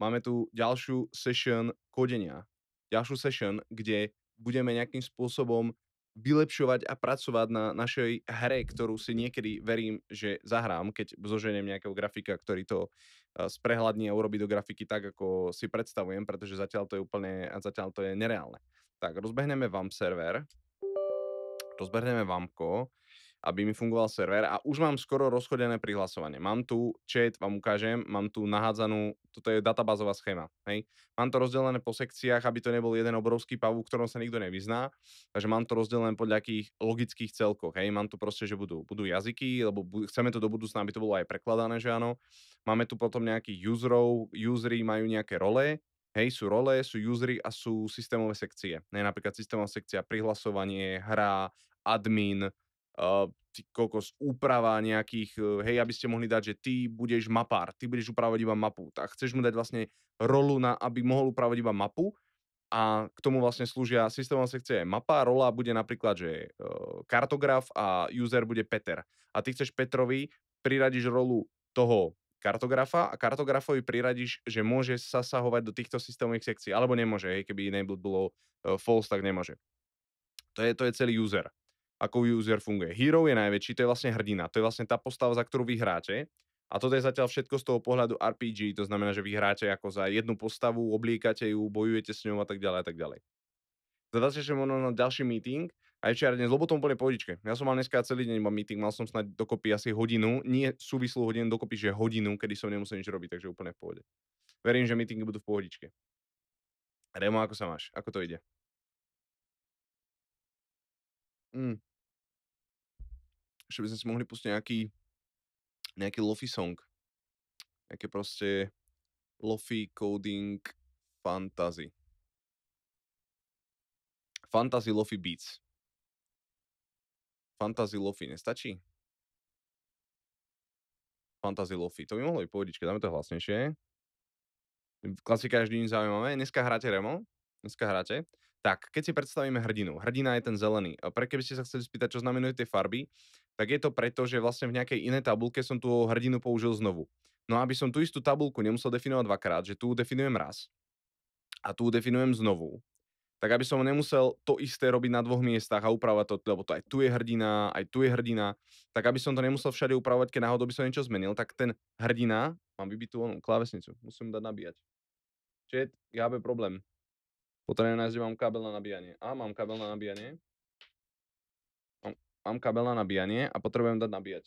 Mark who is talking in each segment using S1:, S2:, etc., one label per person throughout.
S1: máme tu ďalšiu session kodenia. Ďalšiu session, kde budeme nejakým spôsobom vylepšovať a pracovať na našej hre, ktorú si niekedy verím, že zahrám, keď zoženiem nejakého grafika, ktorý to e, sprehľadní a urobí do grafiky tak, ako si predstavujem, pretože zatiaľ to je úplne, a zatiaľ to je nereálne. Tak, rozbehneme vám server, rozbehneme vamko, aby mi fungoval server a už mám skoro rozchodené prihlasovanie. Mám tu chat, vám ukážem, mám tu nahádzanú, toto je databázová schéma, hej. Mám to rozdelené po sekciách, aby to nebol jeden obrovský v ktorom sa nikto nevyzná, takže mám to rozdelené podľa akých logických celkoch, hej. Mám tu proste, že budú, budú jazyky, lebo chceme to do budúcna, aby to bolo aj prekladané, že áno. Máme tu potom nejakých userov, usery majú nejaké role, Hej, sú role, sú usery a sú systémové sekcie. Ne, napríklad systémová sekcia prihlasovanie, hra, admin, uh, kokos, úprava nejakých, eh, hej, aby ste mohli dať, že ty budeš mapár, ty budeš upravovať iba mapu. Tak chceš mu dať vlastne rolu, na, aby mohol upravovať iba mapu a k tomu vlastne slúžia systémová sekcia je vlastne mapa, rola bude napríklad, že uh, kartograf a user bude Peter. A ty chceš Petrovi priradiť rolu toho kartografa a kartografovi priradiš, že môže zasahovať do týchto systémových sekcií, alebo nemôže, hej, keby enabled bolo uh, false, tak nemôže. To je, to je celý user ako user funguje. Hero je najväčší, to je vlastne hrdina, to je vlastne tá postava, za ktorú vy hráte. A toto je zatiaľ všetko z toho pohľadu RPG, to znamená, že vy hráte ako za jednu postavu, obliekate ju, bojujete s ňou a tak ďalej a tak ďalej. Za možno na ďalší meeting a ešte dnes, lebo to úplne pohodičke. Ja som mal dneska celý deň iba meeting, mal som snáď dokopy asi hodinu, nie súvislú hodinu, dokopy, že hodinu, kedy som nemusel nič robiť, takže úplne v pohode. Verím, že meetingy budú v pohodičke. Remo, ako sa máš? Ako to ide? Mm že by sme si mohli pustiť nejaký, nejaký lofi song. Nejaké proste lofi coding fantasy. Fantasy lofi beats. Fantasy lofi nestačí? Fantasy lofi. To by mohlo byť pohodičke, dáme to hlasnejšie. Klasika je vždy zaujímavé. Dneska hráte Remo, dneska hráte. Tak, keď si predstavíme hrdinu. Hrdina je ten zelený. Pre keby ste sa chceli spýtať, čo znamenajú tie farby, tak je to preto, že vlastne v nejakej inej tabulke som tú hrdinu použil znovu. No aby som tú istú tabulku nemusel definovať dvakrát, že tu definujem raz a tu definujem znovu, tak aby som nemusel to isté robiť na dvoch miestach a upravať to, lebo to aj tu je hrdina, aj tu je hrdina, tak aby som to nemusel všade upravovať, keď náhodou by som niečo zmenil, tak ten hrdina, mám vybitú onú klávesnicu, musím dať nabíjať. Čet, ja problém. Potrebujem nájsť, že mám kábel na nabíjanie. A mám kábel na nabíjanie. Mám, mám kábel na nabíjanie a potrebujem dať nabíjať.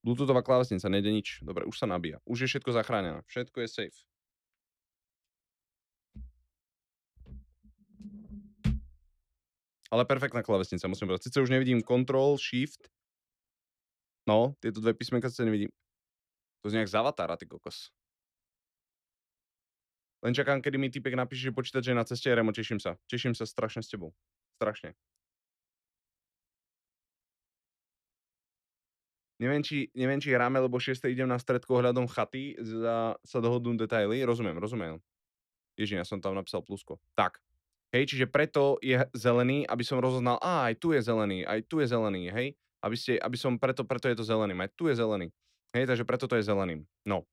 S1: Bluetoothová klávesnica, nejde nič. Dobre, už sa nabíja. Už je všetko zachránené. Všetko je safe. Ale perfektná klavesnica, musím povedať. Sice už nevidím Control, Shift. No, tieto dve písmenka sa nevidím. To znie jak z ty kokos. Len čakám, kedy mi typek napíše, že počítač je na ceste, Remo, teším sa. Teším sa strašne s tebou. Strašne. Neviem či, neviem, či hráme, lebo 6. idem na stredku ohľadom chaty, za, sa dohodnú detaily. Rozumiem, rozumiem. Ježiš, ja som tam napísal plusko. Tak. Hej, čiže preto je zelený, aby som rozoznal, a aj tu je zelený, aj tu je zelený, hej. Aby, ste, aby som, preto, preto je to zelený, aj tu je zelený. Hej, takže preto to je zelený. No.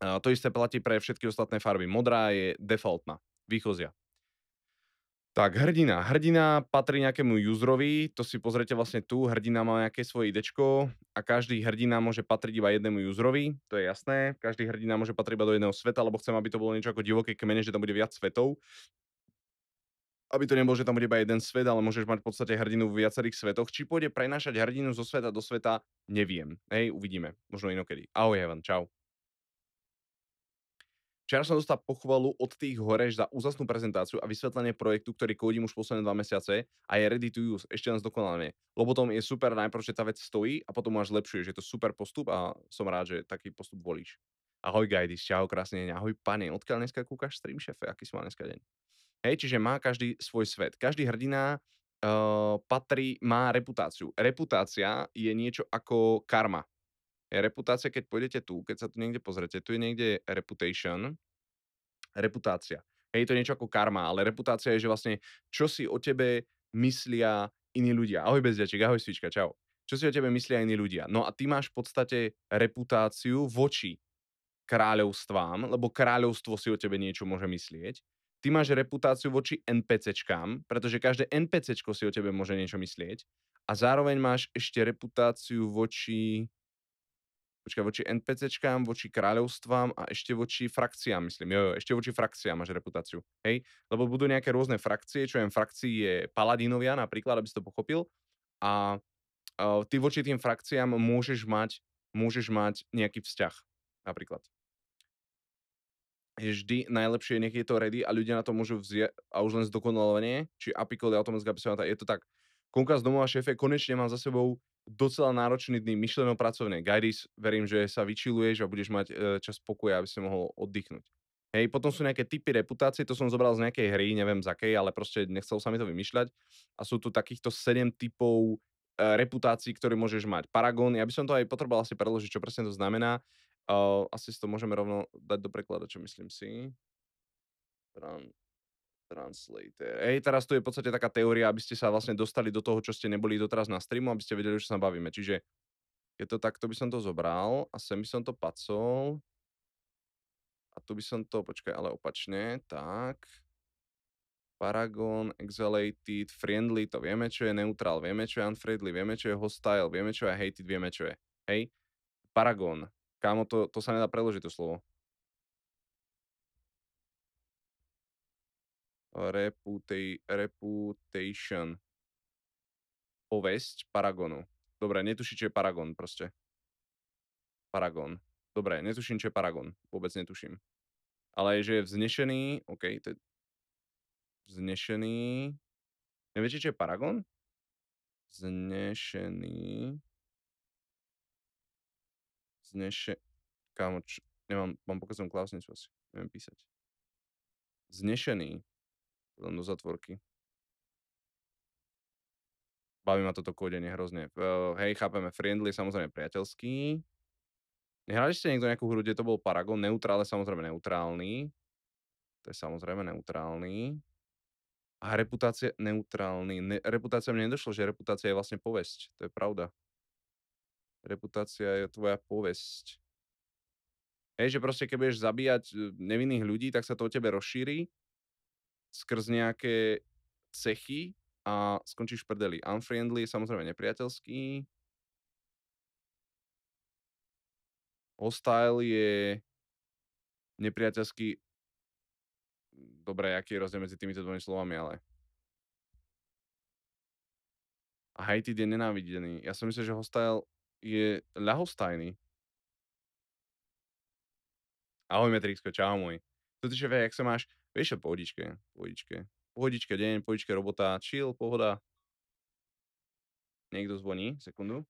S1: A to isté platí pre všetky ostatné farby. Modrá je defaultná, výchozia. Tak, hrdina. Hrdina patrí nejakému userovi, to si pozrite vlastne tu, hrdina má nejaké svoje idečko a každý hrdina môže patriť iba jednému userovi, to je jasné. Každý hrdina môže patriť iba do jedného sveta, lebo chcem, aby to bolo niečo ako divoké kmene, že tam bude viac svetov aby to nebolo, že tam bude iba jeden svet, ale môžeš mať v podstate hrdinu v viacerých svetoch. Či pôjde prenášať hrdinu zo sveta do sveta, neviem. Hej, uvidíme. Možno inokedy. Ahoj, Evan, čau. Včera som dostal pochvalu od tých horeš za úzasnú prezentáciu a vysvetlenie projektu, ktorý kódim už posledné dva mesiace a je ready to use, ešte len zdokonalenie. Lebo tom je super najprv, že tá vec stojí a potom až že Je to super postup a som rád, že taký postup volíš. Ahoj Gajdis, čau, krásne deň. Ahoj pane, odkiaľ dneska kúkaš stream, šefe? Aký si mal dneska deň? Hej, čiže má každý svoj svet. Každý hrdina uh, patrí, má reputáciu. Reputácia je niečo ako karma. Reputácia, keď pôjdete tu, keď sa tu niekde pozrete, tu je niekde reputation, reputácia. Hej, to je niečo ako karma, ale reputácia je, že vlastne, čo si o tebe myslia iní ľudia. Ahoj bezďaček, ahoj svička, čau. Čo si o tebe myslia iní ľudia? No a ty máš v podstate reputáciu voči kráľovstvám, lebo kráľovstvo si o tebe niečo môže myslieť ty máš reputáciu voči NPCčkám, pretože každé NPCčko si o tebe môže niečo myslieť a zároveň máš ešte reputáciu voči počkaj, voči NPCčkám, voči kráľovstvám a ešte voči frakciám, myslím. Jo, jo, ešte voči frakciám máš reputáciu. Hej? Lebo budú nejaké rôzne frakcie, čo viem, frakcie je Paladinovia napríklad, aby si to pochopil. A uh, ty voči tým frakciám môžeš mať, môžeš mať nejaký vzťah napríklad je vždy najlepšie, nech je to ready a ľudia na to môžu vzrieť a už len zdokonalovanie, či apikol, automatická písomata, je to tak. Konka z domova šéfe, konečne mám za sebou docela náročný dny myšleno pracovne. Gajdis, verím, že sa vyčiluješ a budeš mať e, čas pokoja, aby si mohol oddychnúť. Hej, potom sú nejaké typy reputácie, to som zobral z nejakej hry, neviem z akej, ale proste nechcel sa mi to vymýšľať. A sú tu takýchto 7 typov eh, reputácií, ktoré môžeš mať. Paragon, ja by som to aj potreboval asi preložiť, čo presne to znamená, Uh, asi si to môžeme rovno dať do prekladača, myslím si. Tran- Translator. Hej, teraz tu je v podstate taká teória, aby ste sa vlastne dostali do toho, čo ste neboli doteraz na streamu, aby ste vedeli, čo sa bavíme. Čiže je to takto by som to zobral a sem by som to pacol. A tu by som to, počkaj, ale opačne, tak. Paragon, Exhalated, Friendly, to vieme, čo je Neutral, vieme, čo je Unfriendly, vieme, čo je Hostile, vieme, čo je Hated, vieme, čo je. Hej? Paragon, Kámo, to, to sa nedá preložiť to slovo. Reputa- reputation. Povesť Paragonu. Dobre, netuší, čo je Paragon proste. Paragon. Dobre, netuším, čo je Paragon. Vôbec netuším. Ale že je vznešený, OK, to je vznešený. Neviete, čo je Paragon? Znešený znešie... Kámo, č... nemám, mám pokazujem klausnicu asi. Neviem písať. Znešený. Len do zatvorky. Baví ma toto kódenie hrozne. Uh, hej, chápeme, friendly, samozrejme priateľský. Nehrali ste niekto nejakú hru, kde to bol Paragon? Neutrálne, samozrejme neutrálny. To je samozrejme neutrálny. A reputácia neutrálny. Ne, reputácia mi nedošlo, že reputácia je vlastne povesť. To je pravda reputácia je tvoja povesť. Hej, že proste keď budeš zabíjať e, nevinných ľudí, tak sa to o tebe rozšíri skrz nejaké cechy a skončíš v prdeli. Unfriendly je samozrejme nepriateľský. Hostile je nepriateľský. Dobre, aký je rozdiel medzi týmito dvomi slovami, ale... A hated je nenávidený. Ja som myslel, že hostile je ľahostajný. Ahoj, Metrixko, čau môj. Toto šefe, jak sa máš? Vieš čo, pohodičke, pohodičke. Pohodička deň, pohodička robota, chill, pohoda. Niekto zvoní, sekundu.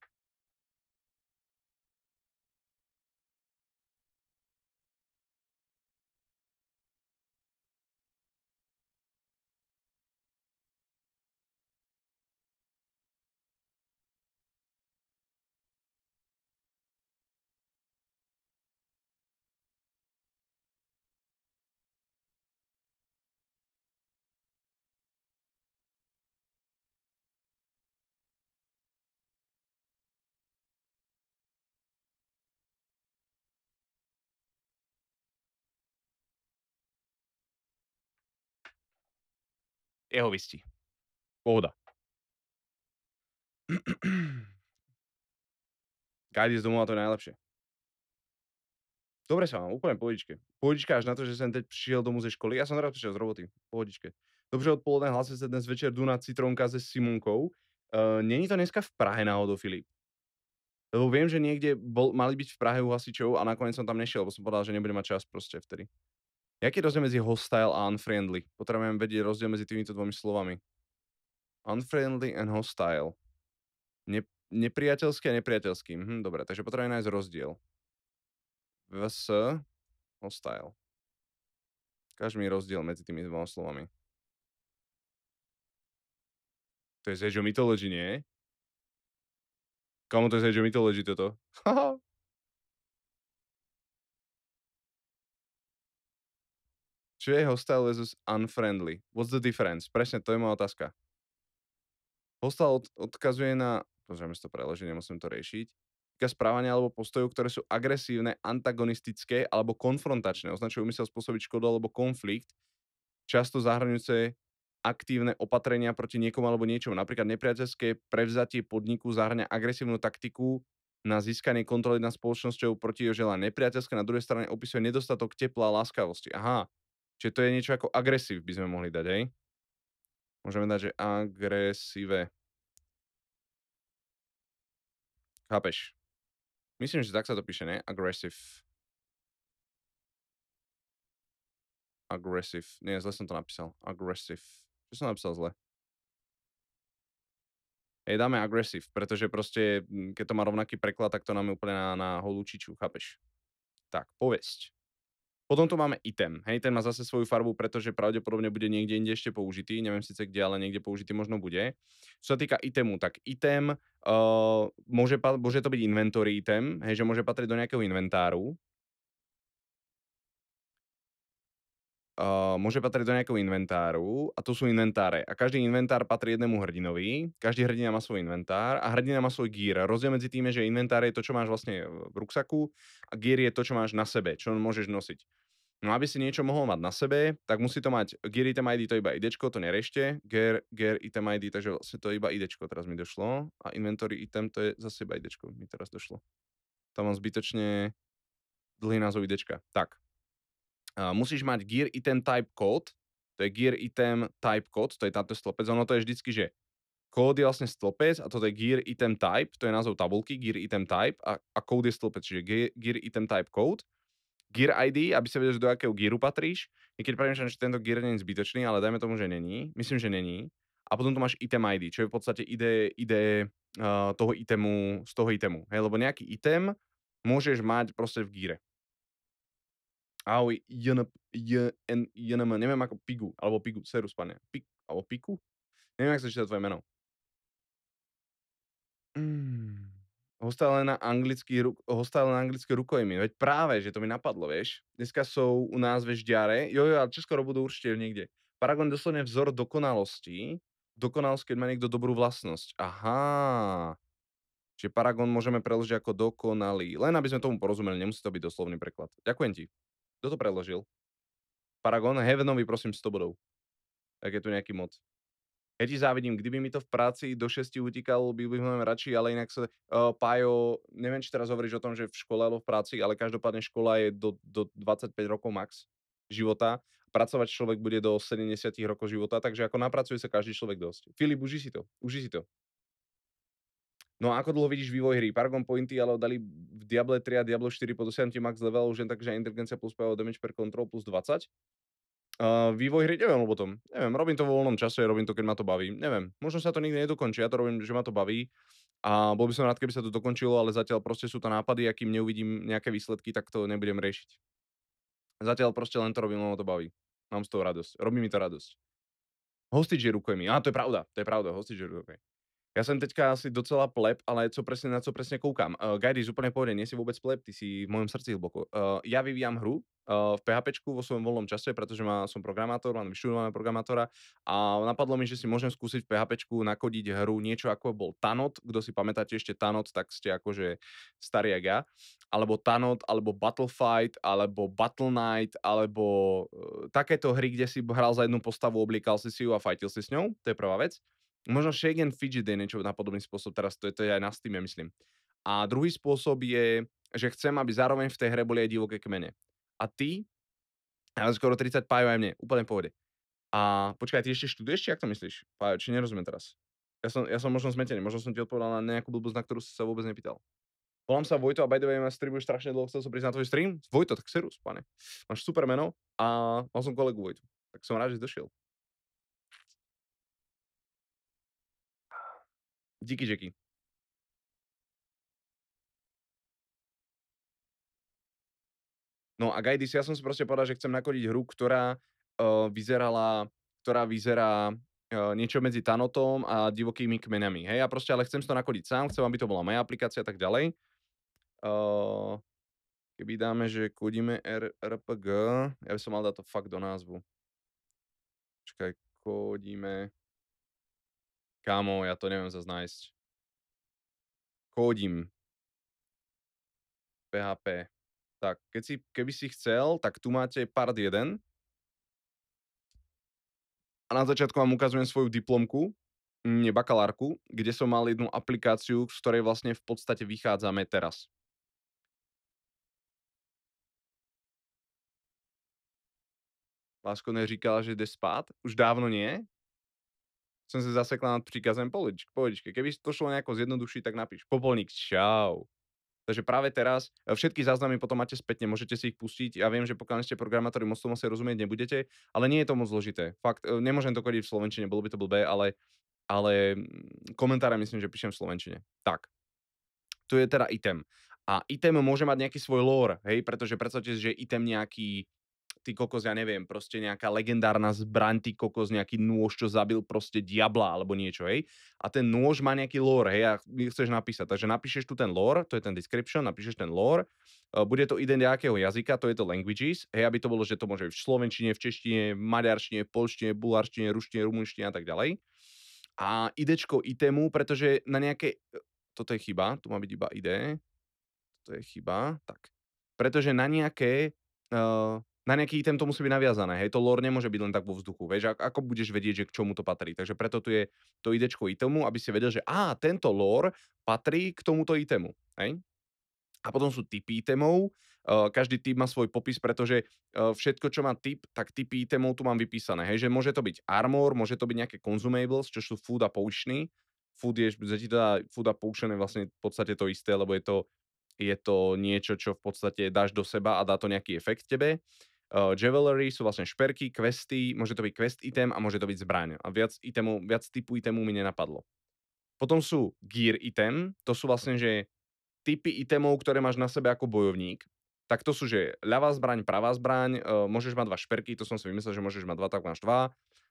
S1: vystí. Pohoda. Kajdi z domova to je najlepšie. Dobre sa mám, úplne pohodičke. Pohodička až na to, že som teď prišiel domov ze školy. Ja som teraz prišiel z roboty. Pohodičke. Dobře odpoledne, hlasím sa dnes večer Duna Citronka se simunkou. Uh, Není to dneska v Prahe náhodou, Filip? Lebo viem, že niekde bol, mali byť v Prahe u hasičov a nakoniec som tam nešiel, lebo som povedal, že nebudem mať čas proste vtedy. Jaký je rozdiel medzi hostile a unfriendly? Potrebujem vedieť rozdiel medzi týmito dvomi slovami. Unfriendly and hostile. Ne- nepriateľský a nepriateľský. Hm, dobre, takže potrebujem nájsť rozdiel. VS hostile. Ukáž mi rozdiel medzi tými dvoma slovami. To je z Mythology, nie? Komu to je z Mythology toto? Čo je hostile versus unfriendly? What's the difference? Presne, to je moja otázka. Hostile od, odkazuje na... Pozrieme si to preložiť, nemusím to riešiť. Týka správania alebo postojov, ktoré sú agresívne, antagonistické alebo konfrontačné. Označujú umysel spôsobiť škodu alebo konflikt, často zahrňujúce aktívne opatrenia proti niekomu alebo niečomu. Napríklad nepriateľské prevzatie podniku zahrňa agresívnu taktiku, na získanie kontroly nad spoločnosťou proti jeho želá nepriateľské, na druhej strane opisuje nedostatok tepla a láskavosti. Aha, Čiže to je niečo ako agresív by sme mohli dať, hej? Môžeme dať, že agresíve. Chápeš? Myslím, že tak sa to píše, ne? Aggressive. Aggressive. Nie, zle som to napísal. Aggressive. Čo som napísal zle? Hej, dáme aggressive, pretože proste, mm, keď to má rovnaký preklad, tak to nám je úplne na, na holúčiču, chápeš? Tak, povesť. Potom tu máme item. Hej, ten má zase svoju farbu, pretože pravdepodobne bude niekde inde ešte použitý. Neviem síce kde, ale niekde použitý možno bude. Čo sa týka itemu, tak item uh, môže, môže to byť inventory item, hej, že môže patriť do nejakého inventáru. Uh, môže patriť do nejakého inventáru a to sú inventáre. A každý inventár patrí jednému hrdinovi, každý hrdina má svoj inventár a hrdina má svoj gear. Rozdiel medzi tým je, že inventár je to, čo máš vlastne v ruksaku a gear je to, čo máš na sebe, čo môžeš nosiť. No aby si niečo mohol mať na sebe, tak musí to mať gear item ID, to iba ID to nerešte. Gear, gear item ID, takže vlastne to iba ID. teraz mi došlo. A inventory item, to je zase iba ID, mi teraz došlo. Tam mám zbytočne dlhý názov ID. Tak. A musíš mať gear item type code, to je gear item type code, to je táto stlopec. ono to je vždycky, že kód je vlastne stlopec a toto je gear item type, to je názov tabulky, gear item type a, a code je stlopec. čiže gear, gear item type code gear ID, aby sa vedel, že do akého gearu patríš. Niekedy premýšľam, že tento gear nie je zbytočný, ale dajme tomu, že není. Myslím, že není. A potom tu máš item ID, čo je v podstate ide, ide uh, toho itemu, z toho itemu. Hej, lebo nejaký item môžeš mať proste v gíre. Ahoj, jnp, jn, jnm, neviem ako pigu, alebo pigu, serus pane, pik, alebo piku? Neviem, ako sa číta tvoje meno. Mm na anglický, na anglické rukojmy. Veď práve, že to mi napadlo, vieš. Dneska sú u nás ďare. Jo, jo, ale čoskoro budú určite niekde. Paragon je doslovne vzor dokonalosti. Dokonalosť, keď má niekto dobrú vlastnosť. Aha. Čiže paragon môžeme preložiť ako dokonalý. Len aby sme tomu porozumeli, nemusí to byť doslovný preklad. Ďakujem ti. Kto to preložil? Paragon, heavenovi prosím 100 bodov. Tak je tu nejaký mod. Ja ti závidím, kdyby mi to v práci do 6 utíkalo, by mnohem radšej, ale inak sa... Uh, eh, Pájo, neviem, či teraz hovoríš o tom, že v škole alebo v práci, ale každopádne škola je do, do 25 rokov max života. Pracovať človek bude do 70 rokov života, takže ako napracuje sa každý človek dosť. Filip, uži si to, uži si to. No a ako dlho vidíš vývoj hry? Paragon Pointy ale dali v Diablo 3 a Diablo 4 po 10 max level už len takže inteligencia plus PO damage per control plus 20 uh, vývoj hry, neviem, o tom, neviem, robím to vo voľnom čase, robím to, keď ma to baví, neviem, možno sa to nikdy nedokončí, ja to robím, že ma to baví a bol by som rád, keby sa to dokončilo, ale zatiaľ proste sú to nápady akým neuvidím nejaké výsledky, tak to nebudem riešiť. Zatiaľ proste len to robím, lebo to baví. Mám z toho radosť. Robí mi to radosť. Hostage je rukojmi. Á, to je pravda, to je pravda, hostage je rukojmi. Ja som teďka asi docela pleb, ale co presne, na co presne koukám. Uh, eh, Gajdiš, úplne povede, nie si vôbec pleb, ty si v mojom srdci hlboko. Uh, eh, ja vyvíjam hru uh, v PHP vo svojom voľnom čase, pretože má, som programátor, mám vyštudovaného programátora a napadlo mi, že si môžem skúsiť v PHP nakodiť hru niečo ako bol Tanot, kto si pamätáte ešte Tanot, tak ste akože starý jak ja, alebo Tanot, alebo Battlefight, alebo Battle Knight, alebo uh, takéto hry, kde si hral za jednu postavu, oblíkal si si ju a fajtil si s ňou, to je prvá vec. Možno shake and fidget je niečo na podobný spôsob, teraz to je, to je aj na Steam, ja myslím. A druhý spôsob je, že chcem, aby zároveň v tej hre boli aj divoké kmene. A ty, ale skoro 30 pájov aj mne, úplne pôjde. A počkaj, ty ešte študuješ, či jak to myslíš? Pájo, či nerozumiem teraz? Ja som, ja som možno zmetený, možno som ti odpovedal na nejakú blbosť, na ktorú si sa vôbec nepýtal. Volám sa Vojto a by the way, ma streamuješ strašne dlho, chcel som prísť na tvoj stream. Vojto, tak serus, pane. Máš super meno a mal som kolegu Vojtu. Tak som rád, že došiel. Díky, Jackie. No a Gajdis, ja som si proste povedal, že chcem nakodiť hru, ktorá uh, vyzerala, ktorá vyzerá uh, niečo medzi Tanotom a divokými kmenami. Hej, ja proste, ale chcem to nakodiť sám, chcem, aby to bola moja aplikácia a tak ďalej. Uh, keby dáme, že kodíme RPG, ja by som mal dať to fakt do názvu. Počkaj, kodíme Kámo, ja to neviem zase nájsť. Kódim. PHP. Tak, keď si, keby si chcel, tak tu máte part 1. A na začiatku vám ukazujem svoju diplomku, nie bakalárku, kde som mal jednu aplikáciu, z ktorej vlastne v podstate vychádzame teraz. Lásko neříkala, že jde spát? Už dávno nie? som sa zasekla nad príkazem poličky. Keby to šlo nejako zjednodušiť, tak napíš popolník, čau. Takže práve teraz e, všetky záznamy potom máte spätne, môžete si ich pustiť. Ja viem, že pokiaľ ste programátori, moc tomu asi rozumieť nebudete, ale nie je to moc zložité. Fakt, e, nemôžem to kodiť v Slovenčine, bolo by to blbé, ale, ale mm, komentáre myslím, že píšem v Slovenčine. Tak. Tu je teda item. A item môže mať nejaký svoj lore, hej, pretože predstavte si, že item nejaký ty kokos, ja neviem, proste nejaká legendárna zbraň, ty kokos, nejaký nôž, čo zabil proste diabla alebo niečo, hej. A ten nôž má nejaký lore, hej, a chceš napísať. Takže napíšeš tu ten lore, to je ten description, napíšeš ten lore, e, bude to ide nejakého jazyka, to je to languages, hej, aby to bolo, že to môže byť v slovenčine, v češtine, v maďarštine, v polštine, bulharštine, ruštine, rumunštine a tak ďalej. A idečko itemu, pretože na nejaké... E, toto je chyba, tu má byť iba ide. To je chyba, tak. Pretože na nejaké uh, na nejaký item to musí byť naviazané, hej, to lore nemôže byť len tak vo vzduchu, vieš, ako budeš vedieť, že k čomu to patrí. Takže preto tu je to idečko itemu, aby si vedel, že á, tento lore patrí k tomuto itemu, hej. A potom sú typy itemov, každý typ má svoj popis, pretože všetko, čo má typ, tak typy itemov tu mám vypísané, hej, že môže to byť armor, môže to byť nejaké consumables, čo sú food a poučný, food je, že ti teda food a poučen je vlastne v podstate to isté, lebo je to je to niečo, čo v podstate dáš do seba a dá to nejaký efekt tebe. Uh, jewelry sú vlastne šperky, questy, môže to byť quest item a môže to byť zbraň. A viac, itemu, viac typu itemu mi nenapadlo. Potom sú gear item, to sú vlastne, že typy itemov, ktoré máš na sebe ako bojovník. Tak to sú, že ľavá zbraň, pravá zbraň, uh, môžeš mať dva šperky, to som si vymyslel, že môžeš mať dva, tak máš dva.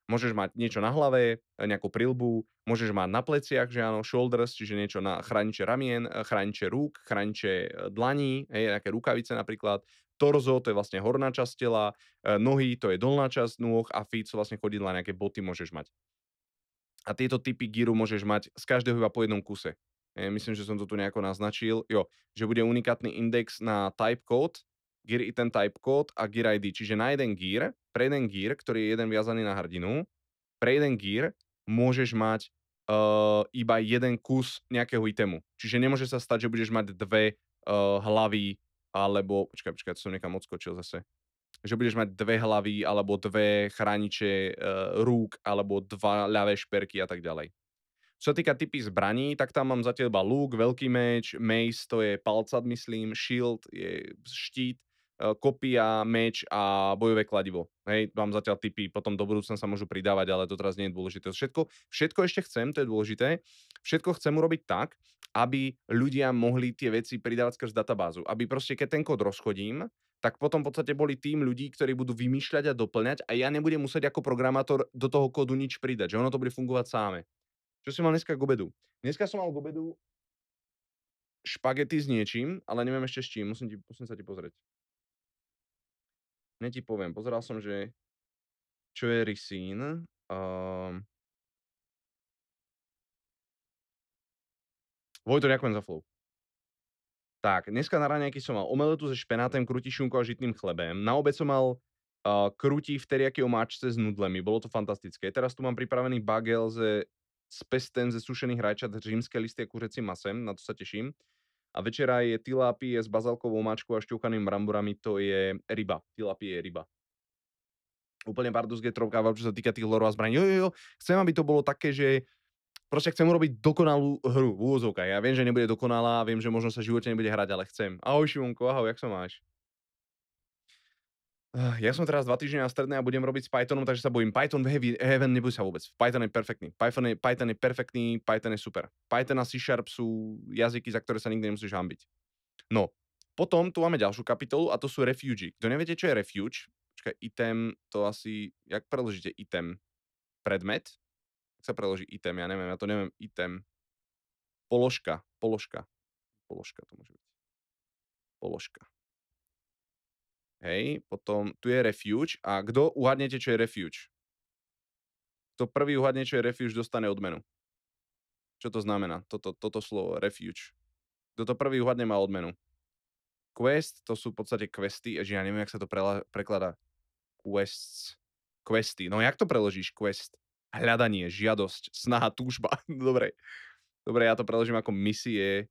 S1: Môžeš mať niečo na hlave, e, nejakú prilbu, môžeš mať na pleciach, že áno, shoulders, čiže niečo na chraniče ramien, e, chraniče rúk, chraniče e, dlaní, hej, nejaké rukavice napríklad, torzo, to je vlastne horná časť tela, nohy, to je dolná časť nôh a feet sú vlastne chodidla, nejaké boty môžeš mať. A tieto typy gíru môžeš mať z každého iba po jednom kuse. Myslím, že som to tu nejako naznačil. Jo, že bude unikátny index na type code, gear i ten type code a gear ID. Čiže na jeden gear, pre jeden gear, ktorý je jeden viazaný na hrdinu, pre jeden gear môžeš mať uh, iba jeden kus nejakého itemu. Čiže nemôže sa stať, že budeš mať dve uh, hlavy alebo... Počkaj, počkaj, to som niekam odskočil zase. Že budeš mať dve hlavy alebo dve chrániče uh, eh, rúk alebo dva ľavé šperky a tak ďalej. Čo sa týka typy zbraní, tak tam mám zatiaľ iba lúk, veľký meč, mace, to je palcad, myslím, shield je štít, E, kopia, meč a bojové kladivo. Hej, vám zatiaľ typy potom do budúcna sa môžu pridávať, ale to teraz nie je dôležité. Všetko, všetko ešte chcem, to je dôležité. Všetko chcem urobiť tak, aby ľudia mohli tie veci pridávať skrz databázu. Aby proste, keď ten kód rozchodím, tak potom v podstate boli tým ľudí, ktorí budú vymýšľať a doplňať a ja nebudem musieť ako programátor do toho kódu nič pridať, že ono to bude fungovať sáme. Čo som mal dneska k obedu? Dneska som mal k obedu špagety s niečím, ale neviem ešte s čím, musím, ti, musím sa ti pozrieť. Ne ti poviem, pozeral som, že čo je Rysín. Um, ehm Vojto, ďakujem za flow. Tak, dneska na ráne, som mal omeletu so špenátem, krutišunku a žitným chlebem. Na obed som mal uh, krutí v teriaky omáčce s nudlemi. Bolo to fantastické. Teraz tu mám pripravený bagel ze, s pestem ze sušených rajčat, rímske listy a kuřecím masem. Na to sa teším. A večera je tilápie s bazalkovou mačkou a šťúkaným bramborami, to je ryba. Tilápie je ryba. Úplne Bardus Get čo sa týka tých lorov a zbraní. Jo, jo, jo, chcem, aby to bolo také, že proste chcem urobiť dokonalú hru v úvozovkách. Ja viem, že nebude dokonalá, viem, že možno sa v živote nebude hrať, ale chcem. Ahoj Šivonko, ahoj, jak sa máš? Ja som teraz dva týždne na strednej a budem robiť s Pythonom, takže sa bojím. Python heavy, heaven nebude sa vôbec. Python je perfektný. Python je, Python je perfektný, Python je super. Python a C Sharp sú jazyky, za ktoré sa nikdy nemusíš hambiť. No, potom tu máme ďalšiu kapitolu a to sú refugi. Kto neviete, čo je refuge, počkaj, item, to asi, jak preložíte item? Predmet? Jak sa preloží item? Ja neviem, ja to neviem. Item. Položka, položka. Položka to môže byť. Položka. Hej, potom tu je refuge a kto uhadnete, čo je refuge? Kto prvý uhadne, čo je refuge, dostane odmenu. Čo to znamená? Toto, toto slovo, refuge. Kto to prvý uhadne, má odmenu. Quest, to sú v podstate questy, že ja neviem, jak sa to prela- prekladá. Quests. Questy. No jak to preložíš? Quest. Hľadanie, žiadosť, snaha, túžba. Dobre. Dobre, ja to preložím ako misie,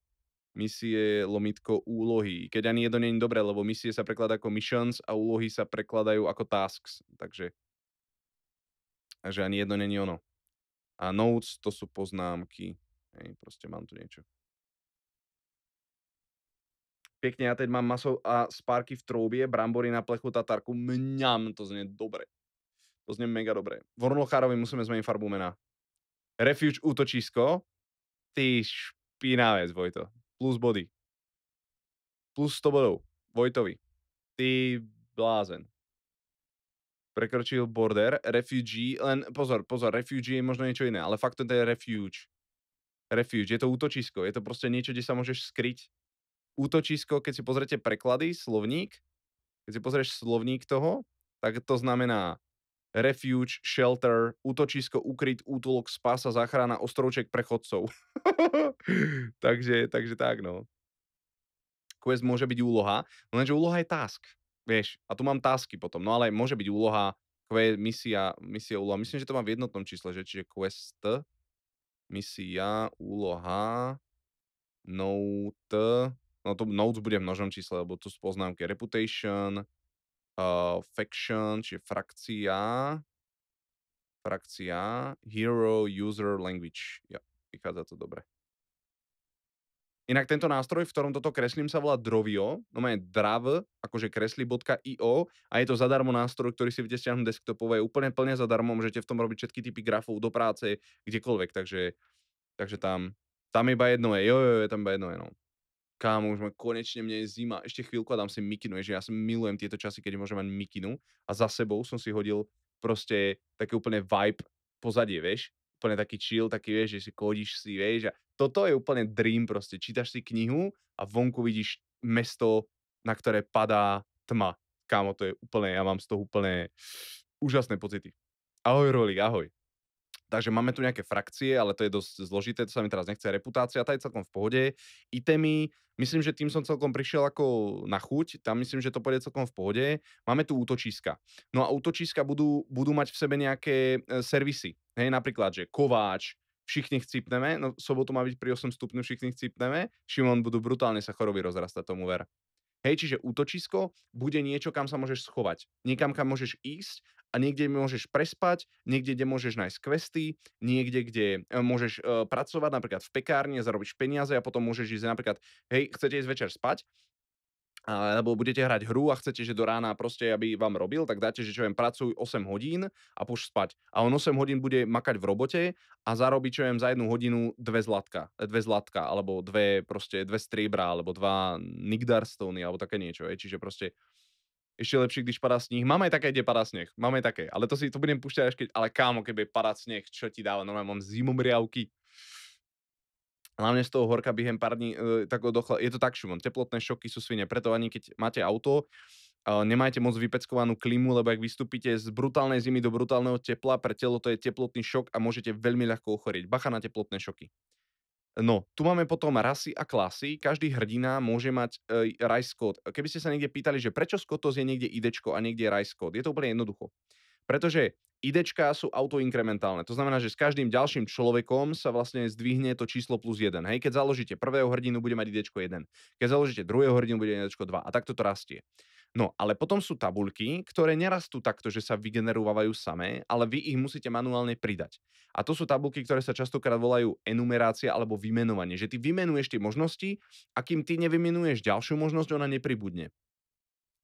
S1: misie lomitko úlohy. Keď ani jedno nie je dobré, lebo misie sa prekladá ako missions a úlohy sa prekladajú ako tasks. Takže že ani jedno není ono. A notes to sú poznámky. Hej, proste mám tu niečo. Pekne, ja teď mám maso a spárky v troubie, brambory na plechu, tatarku. Mňam, to znie dobre. To znie mega dobre. Vornlochárovi musíme zmeniť farbu mena. Refuge útočisko. Ty špinavec, Vojto plus body. Plus 100 bodov Vojtovi. Ty blázen. Prekročil border, refugee, len pozor, pozor, refugee je možno niečo iné, ale fakt to je refuge. Refuge, je to útočisko, je to proste niečo, kde sa môžeš skryť. Útočisko, keď si pozrete preklady, slovník, keď si pozrieš slovník toho, tak to znamená refuge, shelter, útočisko, ukryt, útulok, spása, záchrana, ostrovček pre chodcov. takže, takže tak, no. Quest môže byť úloha, no lenže úloha je task, vieš, a tu mám tasky potom, no ale môže byť úloha, quest, misia, misia, úloha, myslím, že to mám v jednotnom čísle, že čiže quest, misia, úloha, note, no to notes bude v množnom čísle, lebo tu sú poznámky, reputation, uh, faction, čiže frakcia, frakcia, hero user language. Ja, vychádza to dobre. Inak tento nástroj, v ktorom toto kreslím, sa volá Drovio, no je drav, akože kresli.io a je to zadarmo nástroj, ktorý si viete stiahnuť desktopové, úplne plne zadarmo, môžete v tom robiť všetky typy grafov do práce, kdekoľvek, takže, takže tam, tam iba jedno je, jo, jo, jo, tam iba jedno je, no kámo, už ma konečne mne je zima, ešte chvíľku a dám si mikinu, že ja milujem tieto časy, keď môžem mať mikinu a za sebou som si hodil proste také úplne vibe pozadie, vieš, úplne taký chill, taký, vieš, že si kodiš si, vieš, a toto je úplne dream proste, čítaš si knihu a vonku vidíš mesto, na ktoré padá tma. Kámo, to je úplne, ja mám z toho úplne úžasné pocity. Ahoj, Rolik, ahoj. Takže máme tu nejaké frakcie, ale to je dosť zložité, to sa mi teraz nechce. Reputácia, tá je celkom v pohode. Itemy, myslím, že tým som celkom prišiel ako na chuť, tam myslím, že to pôjde celkom v pohode. Máme tu útočiska. No a útočiska budú, budú mať v sebe nejaké e, servisy. Hej, napríklad, že kováč, všichni chcipneme, no sobotu má byť pri 8 stupňu, všichni chcipneme, Šimon budú brutálne sa choroby rozrastať, tomu ver. Hej, čiže útočisko bude niečo, kam sa môžeš schovať. Niekam, kam môžeš ísť a niekde môžeš prespať, niekde, kde môžeš nájsť questy, niekde, kde e, môžeš uh, pracovať, napríklad v pekárni, zarobíš peniaze a potom môžeš ísť napríklad, hej, chcete ísť večer spať, alebo budete hrať hru a chcete, že do rána proste, aby vám robil, tak dáte, že čo viem, pracuj 8 hodín a poš spať. A on 8 hodín bude makať v robote a zarobí, čo viem, za jednu hodinu dve zlatka, dve zlatka, alebo dve, proste dve striebra, alebo dva nigdarstony, alebo také niečo. Je. Čiže proste ešte lepšie, když padá sníh. Mám aj také, kde padá sneh. Mám aj také. Ale to si to budem púšťať až keď... Ale kámo, keby padá sneh, čo ti dáva? Normálne mám mriavky. Hlavne z toho horka během pár dní, e, tak je to tak, Šimon, teplotné šoky sú svine, preto ani keď máte auto, e, nemajte moc vypeckovanú klimu, lebo ak vystúpite z brutálnej zimy do brutálneho tepla, pre telo to je teplotný šok a môžete veľmi ľahko ochoriť. Bacha na teplotné šoky. No, tu máme potom rasy a klasy. Každý hrdina môže mať e, rice code. Keby ste sa niekde pýtali, že prečo Skotos je niekde idečko a niekde je rice code, je to úplne jednoducho. Pretože idečka sú autoinkrementálne. To znamená, že s každým ďalším človekom sa vlastne zdvihne to číslo plus 1. Hej, keď založíte prvého hrdinu, bude mať idečko 1. Keď založíte druhého hrdinu, bude idečko 2. A takto to rastie. No, ale potom sú tabulky, ktoré nerastú takto, že sa vygenerovávajú samé, ale vy ich musíte manuálne pridať. A to sú tabulky, ktoré sa častokrát volajú enumerácia alebo vymenovanie, že ty vymenuješ tie možnosti a kým ty nevymenuješ ďalšiu možnosť, ona nepribudne.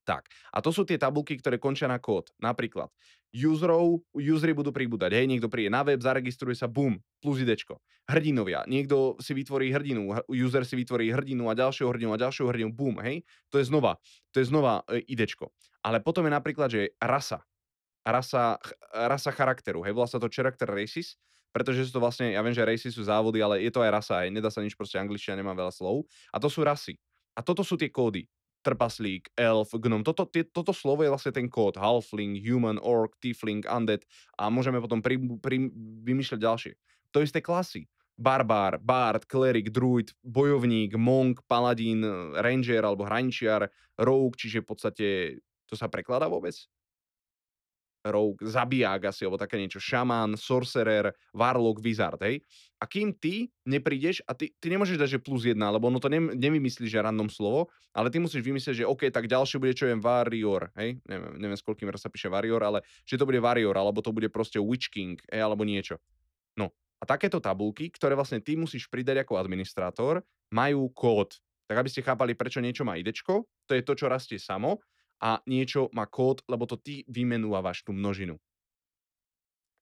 S1: Tak. A to sú tie tabulky, ktoré končia na kód. Napríklad, userov, usery budú pribúdať. Hej, niekto príde na web, zaregistruje sa, bum, plus idečko. Hrdinovia. Niekto si vytvorí hrdinu, user si vytvorí hrdinu a ďalšieho hrdinu a ďalšieho hrdinu, bum, hej. To je znova, to je znova e, idečko. Ale potom je napríklad, že rasa. Rasa, rasa charakteru, hej, volá sa to character races, pretože sú to vlastne, ja viem, že races sú závody, ale je to aj rasa, hej, nedá sa nič proste angličtina, nemám veľa slov. A to sú rasy. A toto sú tie kódy trpaslík, elf, gnom. Toto, tie, toto slovo je vlastne ten kód. Halfling, human, orc, tiefling, undead a môžeme potom prim, prim, vymýšľať ďalšie. To isté klasy. Barbár, bard, klerik, druid, bojovník, monk, paladín, eh, ranger alebo hraničiar, rogue, čiže v podstate to sa prekladá vôbec? rogue, zabiják asi, alebo také niečo, šamán, sorcerer, warlock, wizard, hej. A kým ty neprídeš a ty, ty nemôžeš dať, že plus jedna, lebo ono to ne, nevymyslíš, že random slovo, ale ty musíš vymyslieť, že OK, tak ďalšie bude, čo je warrior, hej. Neviem, neviem s koľkým raz sa píše warrior, ale že to bude warrior, alebo to bude proste witch king, hej, alebo niečo. No, a takéto tabulky, ktoré vlastne ty musíš pridať ako administrátor, majú kód. Tak aby ste chápali, prečo niečo má idečko, to je to, čo rastie samo a niečo má kód, lebo to ty vymenúvaš tú množinu.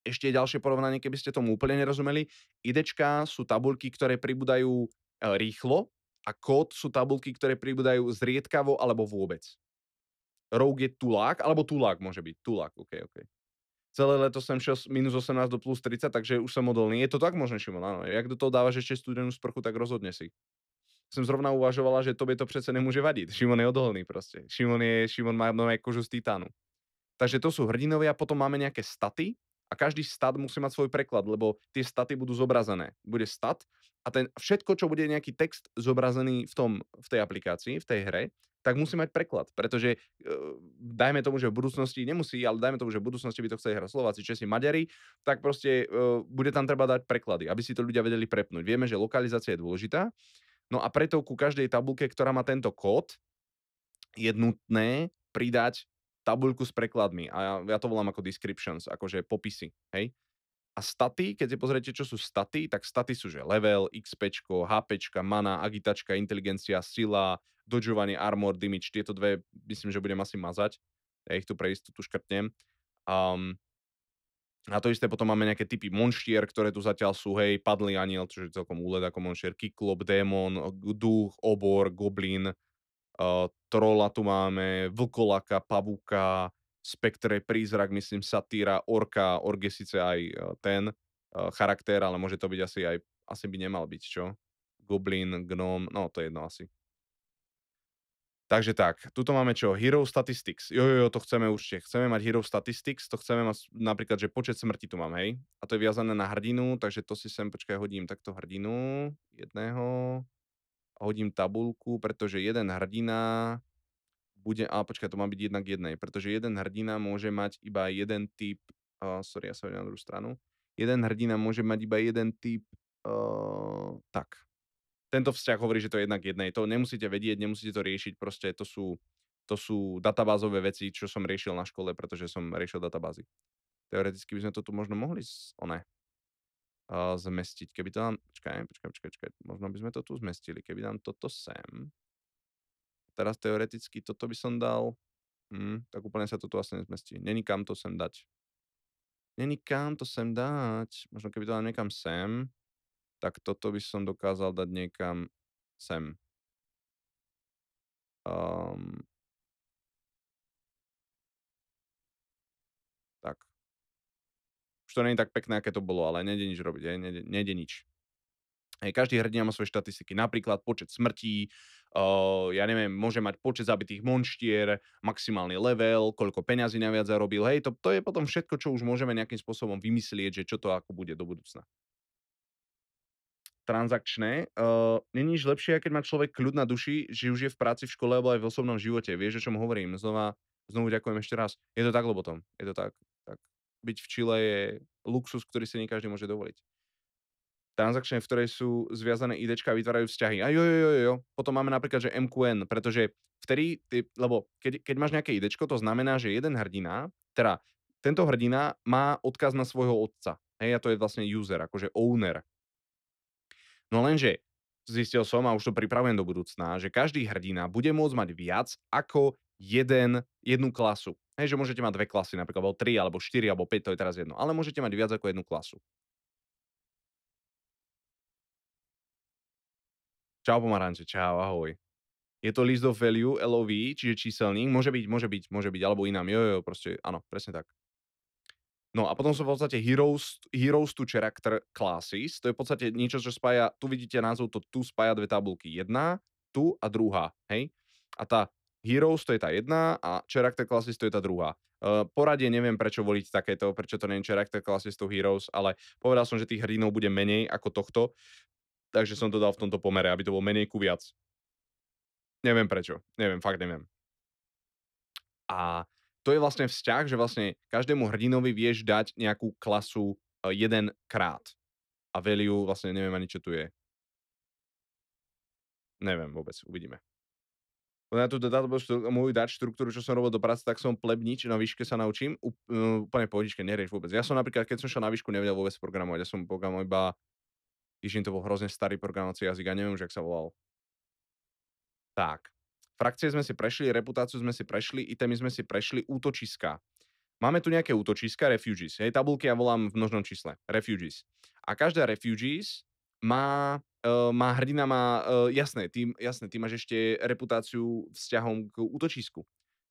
S1: Ešte je ďalšie porovnanie, keby ste tomu úplne nerozumeli. Idečka sú tabulky, ktoré pribúdajú e, rýchlo a kód sú tabulky, ktoré pribúdajú zriedkavo alebo vôbec. Rogue je tulák, alebo tulák môže byť. Tulák, OK, OK. Celé leto som šiel minus 18 do plus 30, takže už som odolný. Je to tak možné, Šimon? Áno. Jak do toho dávaš ešte studenú sprchu, tak rozhodne si jsem zrovna uvažovala, že tobě to přece nemůže vadit. Šimon je odolný prostě. Šimon, je, Šimon má mnohé kožu z titánu. Takže to sú hrdinovia, potom máme nejaké staty a každý stat musí mať svoj preklad, lebo tie staty budú zobrazené. Bude stat a ten, všetko, čo bude nejaký text zobrazený v, tom, v tej aplikácii, v tej hre, tak musí mať preklad, pretože e, dajme tomu, že v budúcnosti nemusí, ale dajme tomu, že v budúcnosti by to chceli hrať Slováci, Česi, Maďari, tak proste uh, bude tam treba dať preklady, aby si to ľudia vedeli prepnúť. Vieme, že lokalizácia je dôležitá, No a preto ku každej tabulke, ktorá má tento kód, je nutné pridať tabuľku s prekladmi. A ja, ja to volám ako descriptions, akože popisy. Hej? A staty, keď si pozriete, čo sú staty, tak staty sú, že level, XP, HP, mana, agitačka, inteligencia, sila, dodžovanie, armor, damage. Tieto dve myslím, že budem asi mazať. Ja ich tu pre istotu škrtnem. Um, a to isté potom máme nejaké typy monštier, ktoré tu zatiaľ sú, hej, padli aniel, čo je celkom úled ako monštier, kiklop, démon, duch, obor, goblin, uh, trola tu máme, vlkolaka, pavúka, spektre, prízrak, myslím, satíra, orka, ork je síce aj uh, ten uh, charakter, ale môže to byť asi aj, asi by nemal byť, čo? Goblin, gnom, no to je jedno asi. Takže tak, tuto máme čo? Hero Statistics. Jo, jo, jo, to chceme určite. Chceme mať Hero Statistics, to chceme mať napríklad, že počet smrti tu mám, hej. A to je viazané na hrdinu, takže to si sem, počkaj, hodím takto hrdinu jedného. A hodím tabulku, pretože jeden hrdina bude, a počkaj, to má byť jednak jednej, pretože jeden hrdina môže mať iba jeden typ, uh, sorry, ja sa na druhú stranu, jeden hrdina môže mať iba jeden typ, uh, tak, tento vzťah hovorí, že to je jednak jednej. To nemusíte vedieť, nemusíte to riešiť, proste to sú, to sú databázové veci, čo som riešil na škole, pretože som riešil databázy. Teoreticky by sme to tu možno mohli z, one, uh, zmestiť. Keby to nám... Počkaj, počkaj, počkaj, počkaj. Možno by sme to tu zmestili. Keby nám toto sem... Teraz teoreticky toto by som dal... Hm, tak úplne sa to tu asi nezmestí. Není kam to sem dať. Není kam to sem dať. Možno keby to dám niekam sem tak toto by som dokázal dať niekam sem. Um, tak. Už to nie je tak pekné, aké to bolo, ale nejde nič robiť, nejde, nejde nič. Hej, každý hrdina má svoje štatistiky, napríklad počet smrtí, uh, ja neviem, môže mať počet zabitých monštier, maximálny level, koľko peňazí naviac zarobil, hej, to, to je potom všetko, čo už môžeme nejakým spôsobom vymyslieť, že čo to ako bude do budúcna transakčné. Uh, Není nič lepšie, keď má človek kľud na duši, že už je v práci, v škole alebo aj v osobnom živote. Vieš, o čom hovorím? Znova, znovu ďakujem ešte raz. Je to tak, lebo tom. Je to tak. tak. Byť v Čile je luxus, ktorý si nie každý môže dovoliť. Transakčné, v ktorej sú zviazané IDčka a vytvárajú vzťahy. A jo, jo, jo, jo. Potom máme napríklad, že MQN, pretože vtedy, ty, lebo keď, keď máš nejaké IDčko, to znamená, že jeden hrdina, teda tento hrdina má odkaz na svojho otca. Hej, a to je vlastne user, akože owner No lenže zistil som a už to pripravujem do budúcna, že každý hrdina bude môcť mať viac ako jeden, jednu klasu. Hej, že môžete mať dve klasy, napríklad alebo tri, alebo štyri, alebo päť, to je teraz jedno. Ale môžete mať viac ako jednu klasu. Čau pomaranče, čau, ahoj. Je to list of value, LOV, čiže číselník, môže byť, môže byť, môže byť, alebo inám, jo, jo, proste, áno, presne tak. No a potom sú v podstate Heroes, Heroes to Character Classes. To je v podstate niečo, čo spája, tu vidíte názov, to tu spája dve tabulky. Jedna, tu a druhá. Hej? A tá Heroes to je tá jedna a Character Classes to je tá druhá. Uh, poradie neviem, prečo voliť takéto, prečo to nie je Character Classes to Heroes, ale povedal som, že tých hrdinov bude menej ako tohto, takže som to dal v tomto pomere, aby to bolo menej ku viac. Neviem prečo. Neviem, fakt neviem. A to je vlastne vzťah, že vlastne každému hrdinovi vieš dať nejakú klasu e, jeden krát. A value vlastne neviem ani, čo tu je. Neviem vôbec, uvidíme. Na tú teda, môj dať štruktúru, čo som robil do práce, tak som plebnič, na výške sa naučím. E, úplne pohodičke, nerieš vôbec. Ja som napríklad, keď som šel na výšku, nevedel vôbec programovať. Ja som programoval iba... Ježiň, to bol hrozne starý programovací jazyk, a neviem už, jak sa volal. Tak. Frakcie sme si prešli, reputáciu sme si prešli, itemy sme si prešli, útočiska. Máme tu nejaké útočiska, refugees. Hej, tabulky ja volám v množnom čísle. Refugees. A každá refugees má, uh, má hrdina, má, uh, jasné, ty, jasné, ty máš ešte reputáciu vzťahom k útočisku.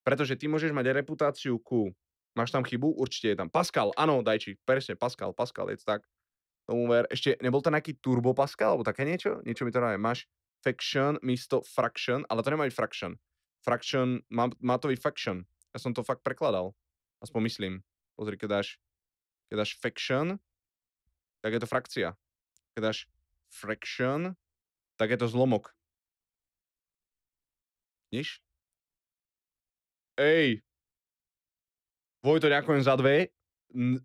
S1: Pretože ty môžeš mať reputáciu ku, máš tam chybu, určite je tam. Pascal, áno, dajči, presne, Pascal, Pascal, je to tak. Tomu ver, ešte nebol to nejaký Turbo Pascal, alebo také niečo? Niečo mi to dáve, máš faction místo fraction, ale to nemá byť fraction. Fraction, má, má to byť faction. Ja som to fakt prekladal. Aspoň myslím. Pozri, keď dáš, keď dáš faction, tak je to frakcia. Keď dáš fraction, tak je to zlomok. Vidíš? Ej! Vojto, ďakujem za dve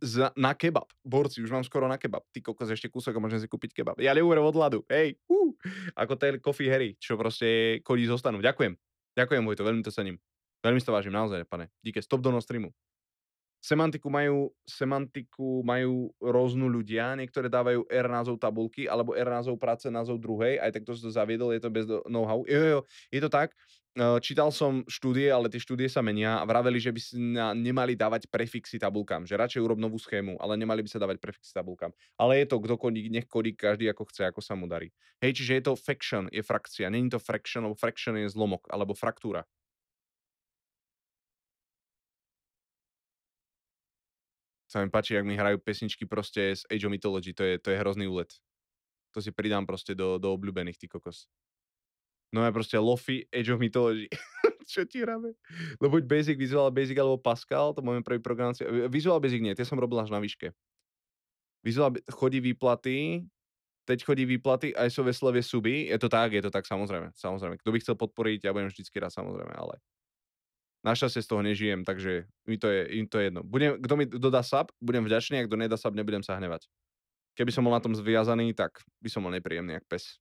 S1: za, na kebab. Borci, už mám skoro na kebab. Ty kokos, ešte kúsok a môžem si kúpiť kebab. Ja neúver od hladu. Hej, uh, ako ten Coffee Harry, čo proste kodí zostanú. Ďakujem. Ďakujem, Vojto, veľmi to cením. Veľmi to vážim, naozaj, pane. Díke, stop do no streamu. Semantiku majú, semantiku majú rôznu ľudia, niektoré dávajú R názov tabulky alebo R názov práce názov druhej, aj takto si to zaviedol, je to bez know-how. Jo, jo, jo, je to tak, čítal som štúdie, ale tie štúdie sa menia a vraveli, že by si na, nemali dávať prefixy tabulkám, že radšej urob novú schému, ale nemali by sa dávať prefixy tabulkám. Ale je to, kto kodí, nech kodí každý ako chce, ako sa mu darí. Hej, čiže je to faction, je frakcia, není to fraction, lebo fraction je zlomok, alebo fraktúra. sa mi páči, ak mi hrajú pesničky proste z Age of Mythology, to je, to je hrozný úlet. To si pridám proste do, do obľúbených, ty kokos. No a proste Lofi, Age of Mythology. Čo ti hráme? No buď Basic, Visual Basic alebo Pascal, to môžem prvý program. Visual Basic nie, tie som robil až na výške. Visual chodí výplaty, teď chodí výplaty, aj sú veslovie suby, je to tak, je to tak, samozrejme, samozrejme. Kto by chcel podporiť, ja budem vždycky rád, samozrejme, ale Našťastie z toho nežijem, takže mi to je, im to je jedno. Budem, kto mi dodá sub, budem vďačný, a kto nedá sub, nebudem sa hnevať. Keby som bol na tom zviazaný, tak by som bol nepríjemný, jak pes.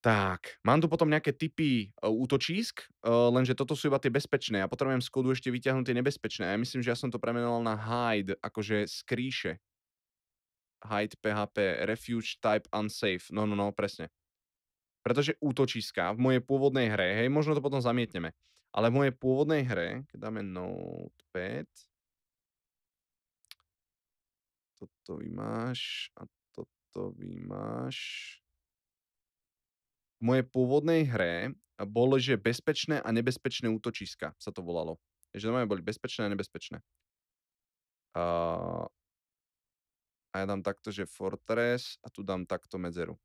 S1: Tak, mám tu potom nejaké typy e, útočísk, uh, lenže toto sú iba tie bezpečné. Ja potrebujem z kódu ešte vyťahnuť tie nebezpečné. A ja myslím, že ja som to premenoval na hide, akože skríše. Hide PHP, refuge type unsafe. No, no, no, presne. Pretože útočiska v mojej pôvodnej hre, hej, možno to potom zamietneme. Ale v mojej pôvodnej hre, keď dáme notepad, toto vymáš a toto vymáš. V mojej pôvodnej hre bolo, že bezpečné a nebezpečné útočiska sa to volalo. Takže normálne boli bezpečné a nebezpečné. Uh, a ja dám takto, že Fortress a tu dám takto medzeru.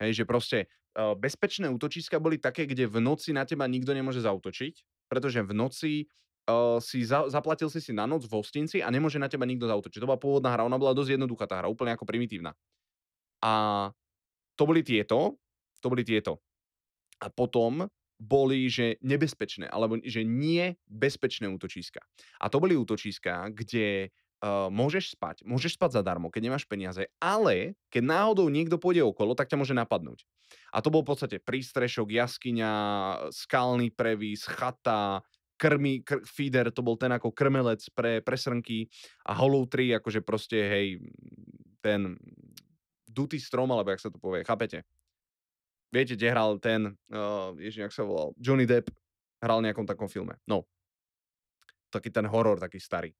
S1: Hej, že proste bezpečné útočiska boli také, kde v noci na teba nikto nemôže zautočiť, pretože v noci uh, si za, zaplatil si si na noc v hostinci a nemôže na teba nikto zautočiť. To bola pôvodná hra, ona bola dosť jednoduchá tá hra, úplne ako primitívna. A to boli tieto, to boli tieto. A potom boli, že nebezpečné, alebo že nie bezpečné útočiska. A to boli útočiska, kde Uh, môžeš spať, môžeš spať zadarmo, keď nemáš peniaze, ale keď náhodou niekto pôjde okolo, tak ťa môže napadnúť. A to bol v podstate prístrešok, jaskyňa, skalný previs, chata, krmi, kr- feeder, to bol ten ako krmelec pre, pre srnky a hollow tree, akože proste, hej, ten dutý strom, alebo jak sa to povie, chápete? Viete, kde hral ten, uh, ježiš, jak sa volal, Johnny Depp, hral v nejakom takom filme. No. Taký ten horor, taký starý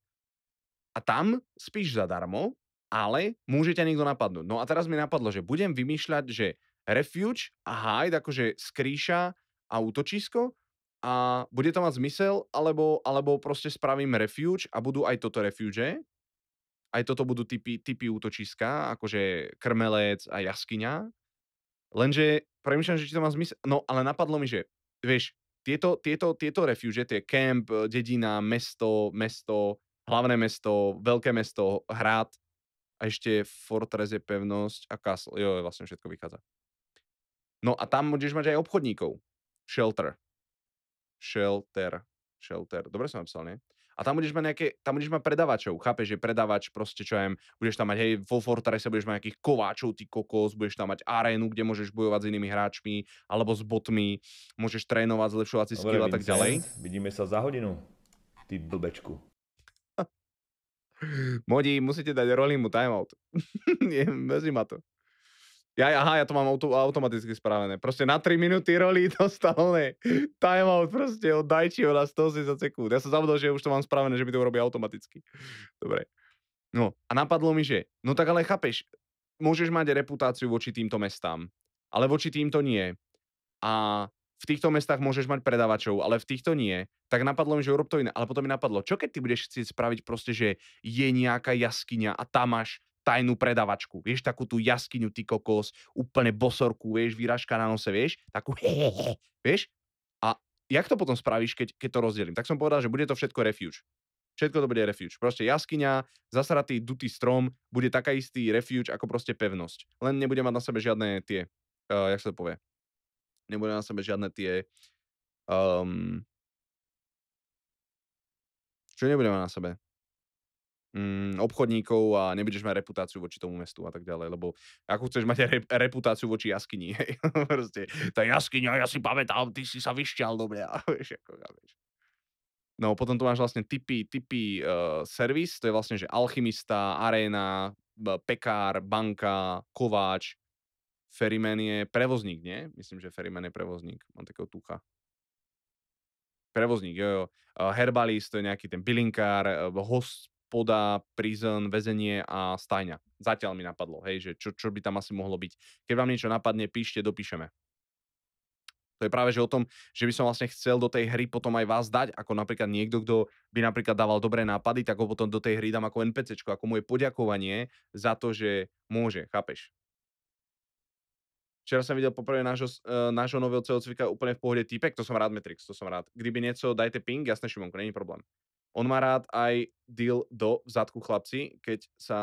S1: tam spíš zadarmo, ale môže ťa niekto napadnúť. No a teraz mi napadlo, že budem vymýšľať, že refuge a hide, akože skrýša a útočisko a bude to mať zmysel, alebo, alebo proste spravím refuge a budú aj toto refuge, aj toto budú typy, typy útočiska, akože krmelec a jaskyňa. Lenže premýšľam, že či to má zmysel. No, ale napadlo mi, že vieš, tieto, tieto, tieto refuge, tie camp, dedina, mesto, mesto, hlavné mesto, veľké mesto, hrad a ešte Fortress je pevnosť a castle. Jo, vlastne všetko vychádza. No a tam budeš mať aj obchodníkov. Shelter. Shelter. Shelter. Dobre som napísal, nie? A tam budeš mať nejaké, tam budeš mať predavačov, chápeš, že predavač proste, čo aj budeš tam mať, hej, vo Fortresse budeš mať nejakých kováčov, ty kokos, budeš tam mať arénu, kde môžeš bojovať s inými hráčmi, alebo s botmi, môžeš trénovať, zlepšovať si skill a tak ďalej. Vidíme sa za hodinu, ty blbečku. Modi, musíte dať Rolimu timeout. Nie, mezi ma to. Ja, aha, ja to mám auto, automaticky spravené. Proste na 3 minúty roli dostal ne, timeout proste od Dajčího na 180 sekúnd. Ja som zabudol, že už to mám spravené, že by to urobí automaticky. Dobre. No a napadlo mi, že no tak ale chápeš, môžeš mať reputáciu voči týmto mestám, ale voči týmto nie. A v týchto mestách môžeš mať predavačov, ale v týchto nie, tak napadlo mi, že urob to iné. Ale potom mi napadlo, čo keď ty budeš chcieť spraviť proste, že je nejaká jaskyňa a tam máš tajnú predavačku, vieš, takú tú jaskyňu, ty kokos, úplne bosorku, vieš, výražka na nose, vieš, takú hehehe, vieš. A jak to potom spravíš, keď, keď to rozdelím? Tak som povedal, že bude to všetko refuge. Všetko to bude refuge. Proste jaskyňa, zasratý, dutý strom, bude taká istý refuge ako proste pevnosť. Len nebude mať na sebe žiadne tie, uh, jak sa to povie, Nebude na sebe žiadne tie um, čo nebudeme na sebe mm, obchodníkov a nebudeš mať reputáciu voči tomu mestu a tak ďalej, lebo ako chceš mať reputáciu voči jaskyni, hej, proste, tá jaskyňa, ja si pamätám, ty si sa vyšťal do mňa, vieš, ako, ja, vieš. No, potom tu máš vlastne typy, typy uh, servis, to je vlastne, že alchymista, aréna, pekár, banka, kováč, Ferryman je prevozník, nie? Myslím, že Ferryman je prevozník. Mám takého tucha. Prevozník, jojo. Herbalist, to je nejaký ten bylinkár, e, hospoda, prison, väzenie a stajňa. Zatiaľ mi napadlo, hej, že čo, čo by tam asi mohlo byť. Keď vám niečo napadne, píšte, dopíšeme. To je práve že o tom, že by som vlastne chcel do tej hry potom aj vás dať, ako napríklad niekto, kto by napríklad dával dobré nápady, tak ho potom do tej hry dám ako NPCčko, ako moje poďakovanie za to, že môže, chápeš? Včera som videl poprvé nášho, e, nášho nového celocvika úplne v pohode týpek, to som rád Matrix, to som rád. Kdyby niečo, dajte ping, jasné Šimonko, není problém. On má rád aj deal do zadku chlapci, keď sa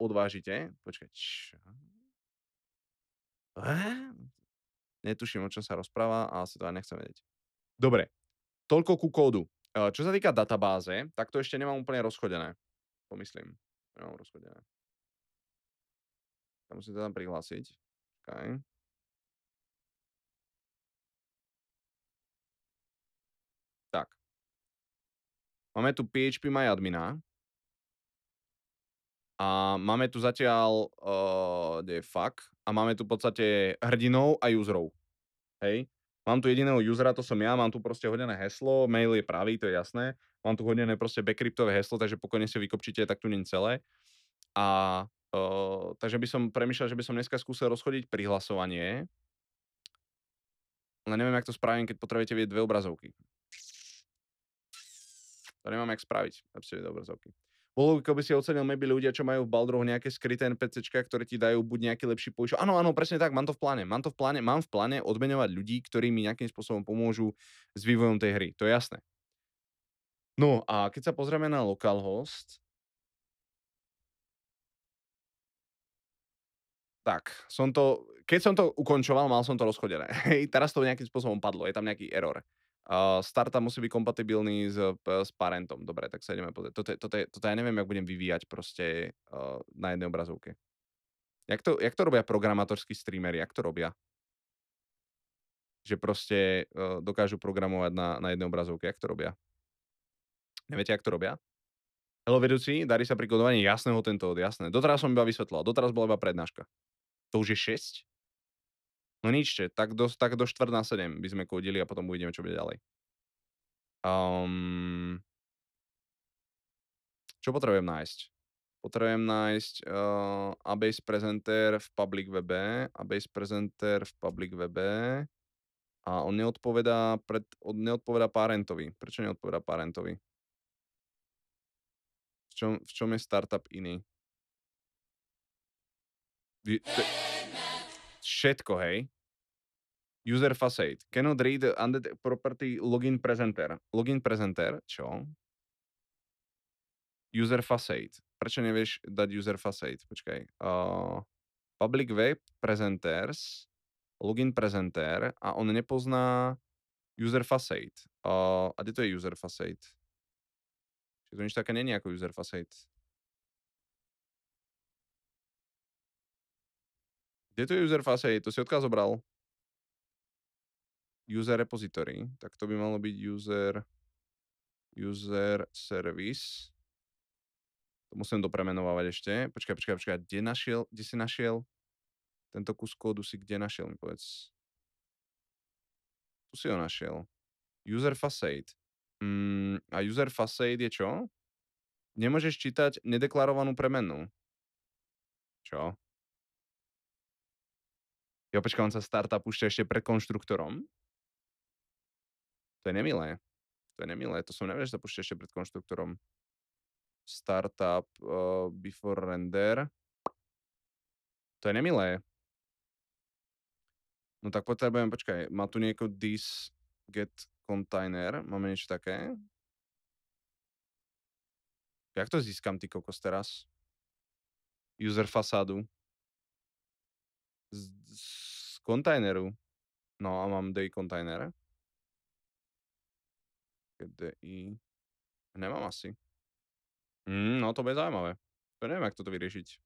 S1: odvážite. Počkaj, čo? Netuším, o čom sa rozpráva ale asi to aj nechcem vedieť. Dobre, toľko ku kódu. E, čo sa týka databáze, tak to ešte nemám úplne rozchodené. Pomyslím. Nemám rozchodené. Ja musím sa tam prihlásiť. Okay. Máme tu PHP my admina. A máme tu zatiaľ, uh, kde je fuck, a máme tu v podstate hrdinou a userov. Hej. Mám tu jediného usera, to som ja, mám tu proste hodené heslo, mail je pravý, to je jasné. Mám tu hodené proste backcryptové heslo, takže pokojne si vykopčíte, tak tu nie celé. A uh, takže by som premyšľal, že by som dneska skúsil rozchodiť prihlasovanie. Ale neviem, jak to spravím, keď potrebujete vidieť dve obrazovky. To nemám jak spraviť, si do obrazovky. Bolo, keby si ocenil maybe ľudia, čo majú v Baldroch nejaké skryté NPCčka, ktoré ti dajú buď nejaký lepší požičok. Áno, áno, presne tak, mám to v pláne. Mám to v pláne, mám v pláne odmeňovať ľudí, ktorí mi nejakým spôsobom pomôžu s vývojom tej hry. To je jasné. No a keď sa pozrieme na localhost, tak, som to, keď som to ukončoval, mal som to rozchodené. Hej, teraz to nejakým spôsobom padlo, je tam nejaký error. Uh, startup musí byť kompatibilný s, s parentom. Dobre, tak sa ideme pozrieť. Toto, toto, toto ja neviem, jak budem vyvíjať proste uh, na jednej obrazovke. Jak to, jak to robia programátorskí streamery? Jak to robia? Že proste uh, dokážu programovať na, na jednej obrazovke. Jak to robia? Neviete, jak to robia? Hello vedúci, darí sa pri kodovaní jasného tento od jasné. Doteraz som iba vysvetlal, doteraz bola iba prednáška. To už je 6? No ničte, tak do, tak do štvrt na 7 by sme kúdili a potom uvidíme, čo bude ďalej. Um, čo potrebujem nájsť? Potrebujem nájsť uh, Abase Presenter v public webe, Abase Presenter v public webe a on neodpovedá, pred, on neodpovedá parentovi. Prečo neodpovedá parentovi? V čom, v čom je startup iný? Vy, všetko, hej? User facade. Cannot read undet property login presenter. Login presenter, čo? User facade. Prečo nevieš dať user facade? Počkaj. Uh, public web presenters, login presenter a on nepozná user facade. Uh, a kde to je user facade? Čiže to nič také není ako user facade. Kde to je user facade? To si odkaz zobral? user repository, tak to by malo byť user user service. To musím dopremenovávať ešte. Počkaj, počkaj, počkaj. Kde, našiel, kde si našiel tento kus kódu? Si kde našiel, mi povedz. Tu si ho našiel. User facade. Mm, a user facade je čo? Nemôžeš čítať nedeklarovanú premenu. Čo? Jo, počkaj, on sa startup ešte pred konštruktorom. To je nemilé. To je nemilé. To som nevedel, že púšťa ešte pred konštruktorom. Startup uh, before render. To je nemilé. No tak potrebujem, počkaj, má tu nieko this get container, máme niečo také? Jak to získam, ty kokos, teraz? User fasádu. Z, z kontajneru. No a mám day container. GDI. Eh, nemám asi. Mm, no to bude zaujímavé. To neviem, ako toto vyriešiť.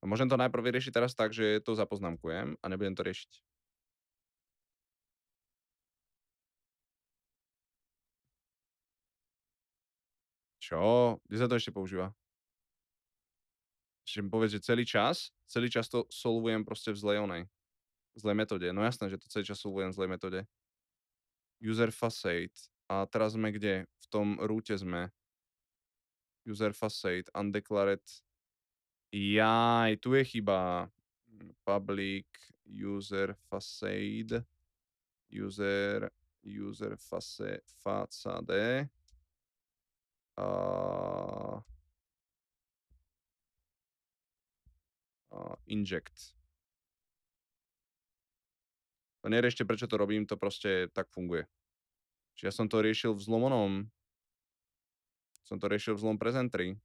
S1: Môžem to najprv vyriešiť teraz tak, že to zapoznamkujem a nebudem to riešiť. Čo? Kde sa to ešte používa? Čiže mi povedz, že celý čas, celý čas to solvujem proste v zlej onej, v zlej metóde. No jasné, že to celý čas solvujem v zlej metóde user facade a teraz sme kde? V tom rúte sme. User facade, undeclared. Jaj, tu je chyba. Public user facade. User, user face, facade. A... a inject. To neriešte, prečo to robím, to proste tak funguje. Čiže ja som to riešil v zlomonom, som to riešil v zlom prezentri.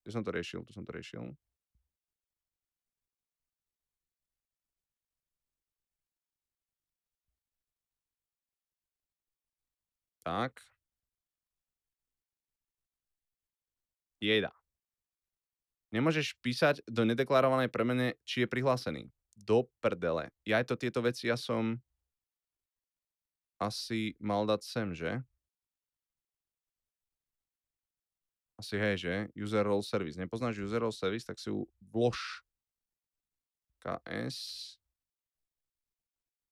S1: Kde som to riešil? Tu som to riešil. Tak. Jeda. Nemôžeš písať do nedeklarovanej premene, či je prihlásený do prdele. Ja to tieto veci, ja som asi mal dať sem, že? Asi hej, že? User role service. Nepoznáš user role service, tak si ju vlož. KS.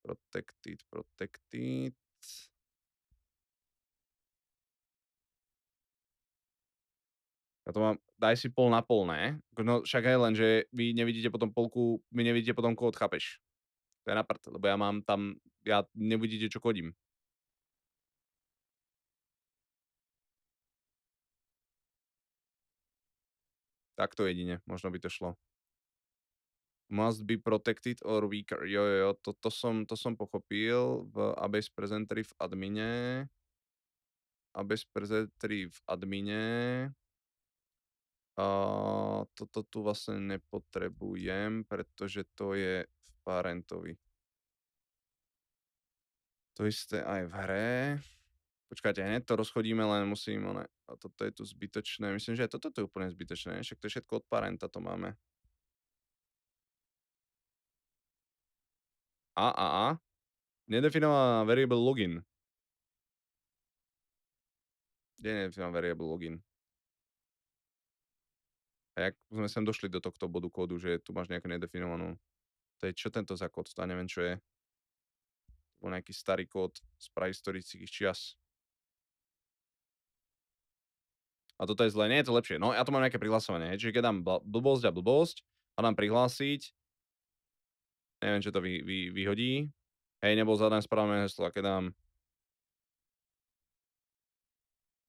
S1: Protected, protected. Ja to mám, daj si pol na pol, ne? No však aj len, že vy nevidíte potom polku, vy nevidíte potom, koho chápeš. To je na prd, lebo ja mám tam, ja nevidíte, čo kodím. Takto jedine, možno by to šlo. Must be protected or weaker. Jo, jo, jo, to, to, som, to som pochopil v Abase Presentry v admine. Abase Presentry v admine. A toto tu vlastne nepotrebujem, pretože to je v parentovi. To isté aj v hre. Počkajte, hneď to rozchodíme, len musím, ale... a toto je tu zbytočné. Myslím, že aj toto je úplne zbytočné, však to je všetko od parenta, to máme. A, a, a. Nedefinovaná variable login. Kde je nedefinovaná variable login? A jak sme sem došli do tohto bodu kódu, že tu máš nejakú nedefinovanú, to je čo tento za kód, to neviem, čo je. Bol nejaký starý kód z prehistorických čias. A toto je zle, nie je to lepšie. No ja to mám nejaké prihlasovanie, čiže keď dám blbosť a blbosť a dám prihlásiť, neviem, čo to vy, vy, vyhodí. Hej, nebol zadané správne heslo, a keď dám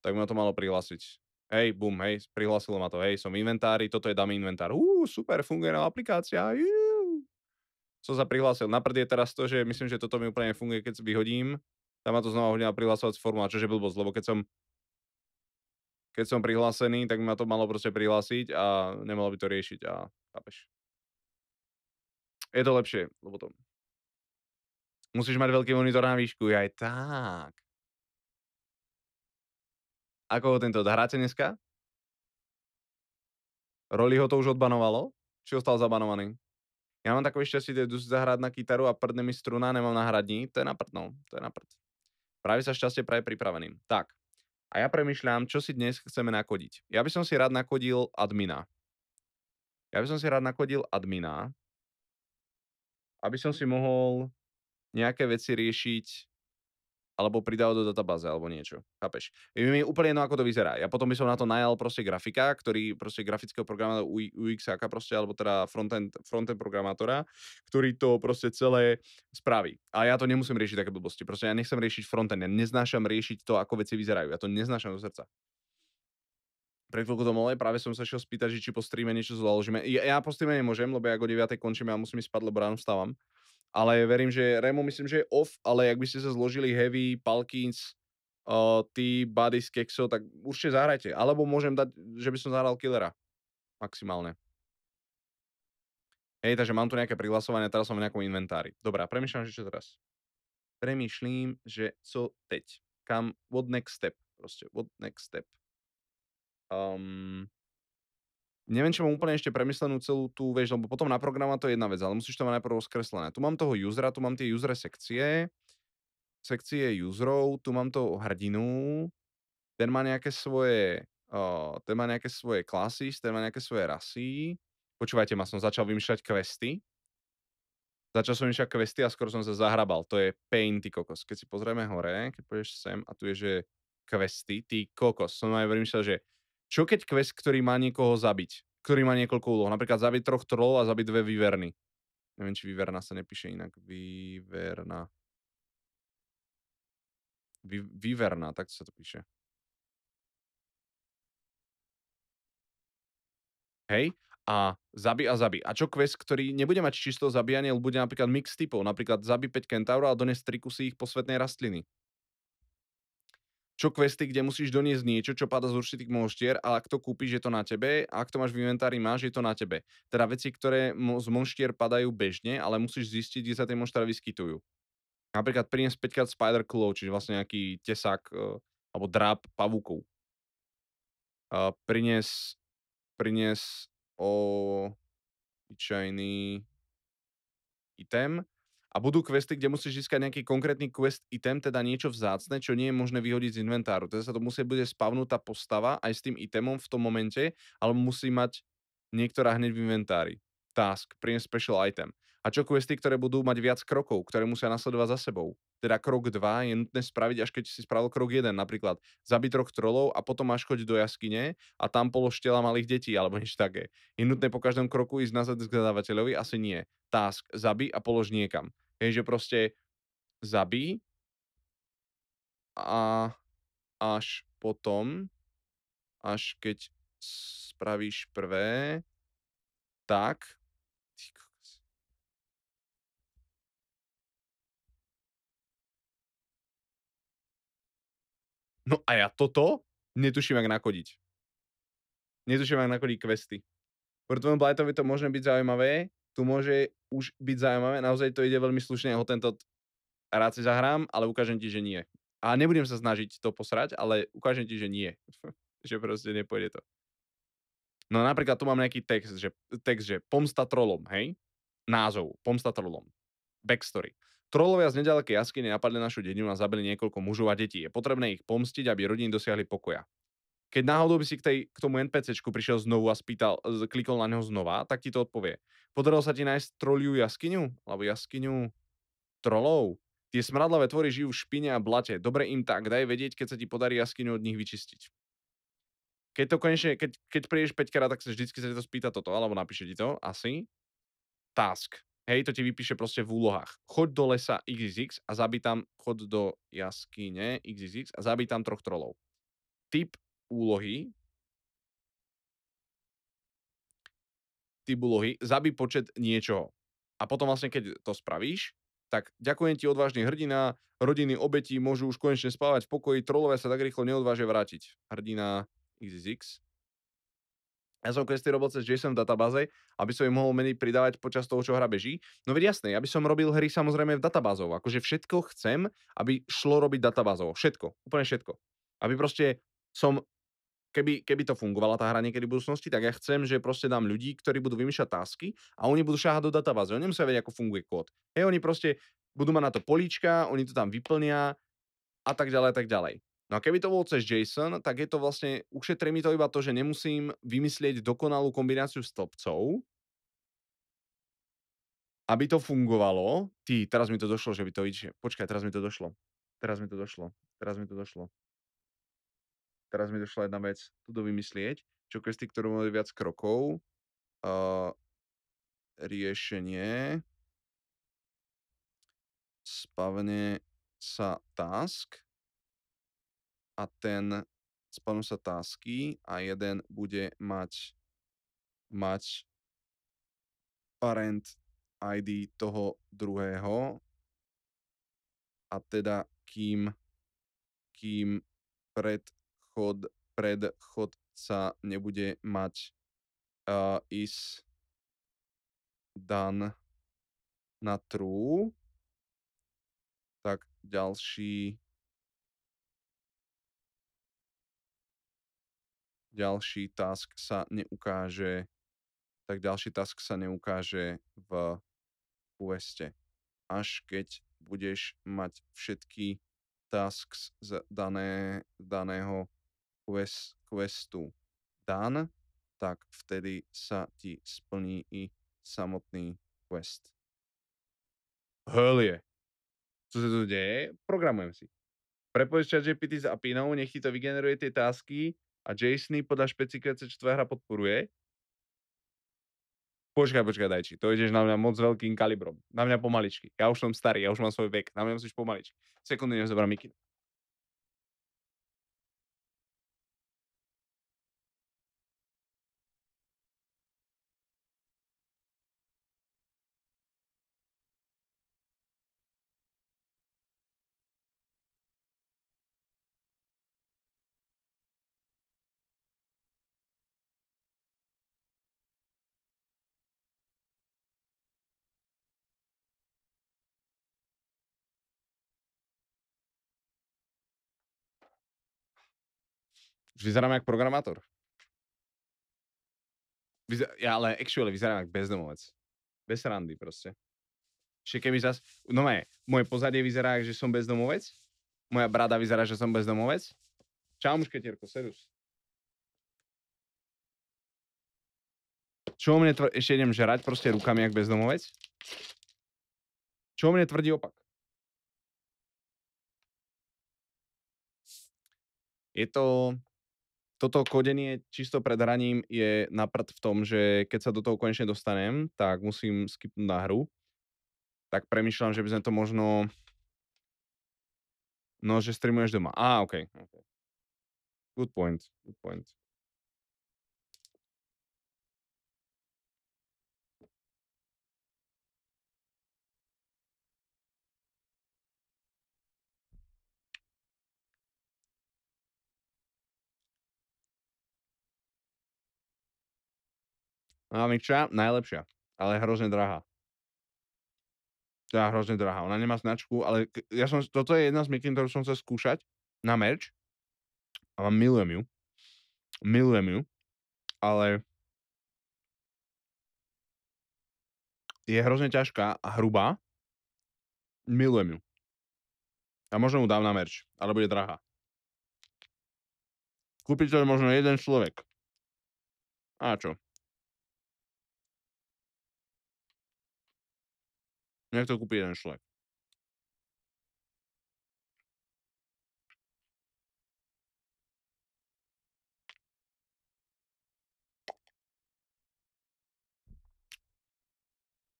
S1: tak by ma to malo prihlásiť hej, bum, hej, prihlásilo ma to, hej, som inventári, toto je dám inventár. Ú, super, funguje na aplikácia, jú. Som sa prihlásil. Naprd je teraz to, že myslím, že toto mi úplne funguje, keď vyhodím. Tam ma to znova hodila formu, formula, čože blbosť, lebo keď som keď som prihlásený, tak ma to malo proste prihlásiť a nemalo by to riešiť a chápeš. Je to lepšie, lebo to... Musíš mať veľký monitor na výšku, aj tak. Ako ho tento hráte dneska? Roli ho to už odbanovalo? Či ostal zabanovaný? Ja mám takový šťastie, že zahrať na kytaru a prdne mi struna, nemám na hradní. To je na prd, no. To je na prd. Práve sa šťastie praje pripraveným. Tak. A ja premyšľam, čo si dnes chceme nakodiť. Ja by som si rád nakodil admina. Ja by som si rád nakodil admina, aby som si mohol nejaké veci riešiť alebo pridal do databáze alebo niečo. Chápeš? Je mi úplne jedno, ako to vyzerá. Ja potom by som na to najal proste grafika, ktorý proste grafického programátora UX proste, alebo teda frontend, frontend programátora, ktorý to proste celé spraví. A ja to nemusím riešiť také blbosti. Proste ja nechcem riešiť frontend, ja neznášam riešiť to, ako veci vyzerajú. Ja to neznášam do srdca. Pre chvíľku to mole, práve som sa šiel spýtať, že či po streame niečo založíme. Ja, ja po streame nemôžem, lebo ja o 9. končím a ja musím spať, lebo ráno vstávam ale verím, že Remo myslím, že je off, ale ak by ste sa zložili Heavy, Palkins, uh, ty, Buddy s Kexo, tak určite zahrajte. Alebo môžem dať, že by som zahral Killera. Maximálne. Hej, takže mám tu nejaké prihlasovanie, teraz som v nejakom inventári. Dobrá, premýšľam, že čo teraz. Premýšľam, že co teď. Kam, what next step, proste, what next step. Um, neviem, či mám úplne ešte premyslenú celú tú, vieš, lebo potom na programa to je jedna vec, ale musíš to mať najprv rozkreslené. Tu mám toho usera, tu mám tie user sekcie, sekcie userov, tu mám toho hrdinu, ten má nejaké svoje, uh, ten má nejaké svoje klasy, ten má nejaké svoje rasy. Počúvajte ma, som začal vymýšľať questy. Začal som vymýšľať questy a skoro som sa zahrabal. To je pain, ty kokos. Keď si pozrieme hore, keď pôjdeš sem a tu je, že questy, ty kokos. Som aj vymýšľal, že čo keď quest, ktorý má niekoho zabiť? Ktorý má niekoľko úloh. Napríklad zabiť troch trolov a zabiť dve výverny. Neviem, či výverna sa nepíše inak. Výverna. Vy, výverna, tak sa to píše. Hej? a zabi a zabi. A čo quest, ktorý nebude mať čisto zabíjanie, ale bude napríklad mix typov, napríklad zabi 5 kentaurov a dones 3 kusy ich posvetnej rastliny čo questy, kde musíš doniesť niečo, čo pada z určitých monštier a ak to kúpiš, je to na tebe a ak to máš v inventári, máš, je to na tebe. Teda veci, ktoré z monštier padajú bežne, ale musíš zistiť, kde sa tie monštra vyskytujú. Napríklad priniesť 5 krát spider claw, čiže vlastne nejaký tesák e, alebo dráp pavúkov. Uh, prinies, prinies o obyčajný item a budú questy, kde musíš získať nejaký konkrétny quest item, teda niečo vzácne, čo nie je možné vyhodiť z inventáru. Teda sa to musí bude spavnúť tá postava aj s tým itemom v tom momente, ale musí mať niektorá hneď v inventári. Task, priniesť special item a čo questy, ktoré budú mať viac krokov, ktoré musia nasledovať za sebou. Teda krok 2 je nutné spraviť, až keď si spravil krok 1, napríklad zabiť troch trolov a potom až chodiť do jaskyne a tam polož tela malých detí alebo niečo také. Je nutné po každom kroku ísť nazad k zadávateľovi? Asi nie. Task, zabi a polož niekam. Hej, že proste zabí a až potom, až keď spravíš prvé, tak No a ja toto netuším, ak nakodiť. Netuším, ak nakodiť questy. Pre tvojom Blightovi to môže byť zaujímavé, tu môže už byť zaujímavé, naozaj to ide veľmi slušne, ho tento rád si zahrám, ale ukážem ti, že nie. A nebudem sa snažiť to posrať, ale ukážem ti, že nie. že proste nepôjde to. No napríklad tu mám nejaký text, že, text, že pomsta trolom, hej? Názov, pomsta trolom. Backstory. Trolovia z nedalekej jaskyne napadli našu dedinu a zabili niekoľko mužov a detí. Je potrebné ich pomstiť, aby rodiny dosiahli pokoja. Keď náhodou by si k, tej, k tomu NPCčku prišiel znovu a spýtal, klikol na neho znova, tak ti to odpovie. Podarilo sa ti nájsť troliu jaskyňu? Alebo jaskyňu trolov? Tie smradlavé tvory žijú v špine a blate. Dobre im tak, daj vedieť, keď sa ti podarí jaskyňu od nich vyčistiť. Keď to konečne, keď, keď prídeš 5 krát, tak sa vždycky sa ti to spýta toto, alebo napíše ti to, asi. Task Hej, to ti vypíše proste v úlohách. Choď do lesa XXX a zabij tam, chod do jaskyne XXX a zabij tam troch trolov. Typ úlohy typ úlohy, zabij počet niečoho. A potom vlastne, keď to spravíš, tak ďakujem ti odvážny hrdina, rodiny obetí môžu už konečne spávať v pokoji, trolové sa tak rýchlo neodvážia vrátiť. Hrdina XXX ja som questy robil cez JSON databáze, aby som im mohol meniť pridávať počas toho, čo hra beží. No veď jasné, ja by som robil hry samozrejme v databázov. Akože všetko chcem, aby šlo robiť databázov. Všetko, úplne všetko. Aby proste som keby, keby to fungovala tá hra niekedy v budúcnosti, tak ja chcem, že proste dám ľudí, ktorí budú vymýšľať tásky a oni budú šáhať do databázy. Oni musia vedieť, ako funguje kód. Hej, oni proste budú mať na to políčka, oni to tam vyplnia a tak ďalej a tak ďalej. No a keby to bolo cez JSON, tak je to vlastne, ušetrí mi to iba to, že nemusím vymyslieť dokonalú kombináciu stopcov. aby to fungovalo. Ty, teraz mi to došlo, že by to išlo. Počkaj, teraz mi to došlo. Teraz mi to došlo. Teraz mi to došlo. Teraz mi došla jedna vec. Tu to vymyslieť. Čo questy, ktorú majú viac krokov. Uh, riešenie. Spavne sa task a ten spadnú sa tásky a jeden bude mať, mať parent ID toho druhého a teda kým, kým predchod, predchodca nebude mať uh, is done na true, tak ďalší ďalší task sa neukáže tak ďalší task sa neukáže v queste. Až keď budeš mať všetky tasks z dané, daného quest, questu dan, tak vtedy sa ti splní i samotný quest. Hëlie. Co sa tu deje? Programujem si. Prepojiš chat GPT s Apinou, nech ti to vygeneruje tie tasky a Jason podľa špecifikácie, čo tvoja hra podporuje, počkaj, počkaj, dajči, to ideš na mňa moc veľkým kalibrom, na mňa pomaličky, ja už som starý, ja už mám svoj vek, na mňa musíš pomaličky. Sekundy, než zobrám mikinu. Už vyzerám jak programátor. Vyzer- ja ale actually vyzerám jak bezdomovec. Bez randy proste. Ešte keby zas... No ne, moje pozadie vyzerá, že som bezdomovec. Moja brada vyzerá, že som bezdomovec. Čau, mušketierko, serus. Čo mne tvrdí... Ešte idem žerať proste rukami jak bezdomovec. Čo mne tvrdí opak? Je to toto kodenie čisto pred hraním je naprd v tom, že keď sa do toho konečne dostanem, tak musím skipnúť na hru. Tak premyšľam, že by sme to možno... No, že streamuješ doma. Á, ah, OK. okay. Good point, good point. Mikča, najlepšia, ale hrozne drahá. Tá hrozne drahá. Ona nemá značku, ale ja som, toto je jedna z mikin, ktorú som chcel skúšať na merch. A milujem ju. Milujem ju. Ale je hrozne ťažká a hrubá. Milujem ju. A možno mu dám na merč, ale bude drahá. Kúpiť to je možno jeden človek. A čo? Nech to kúpi jeden človek.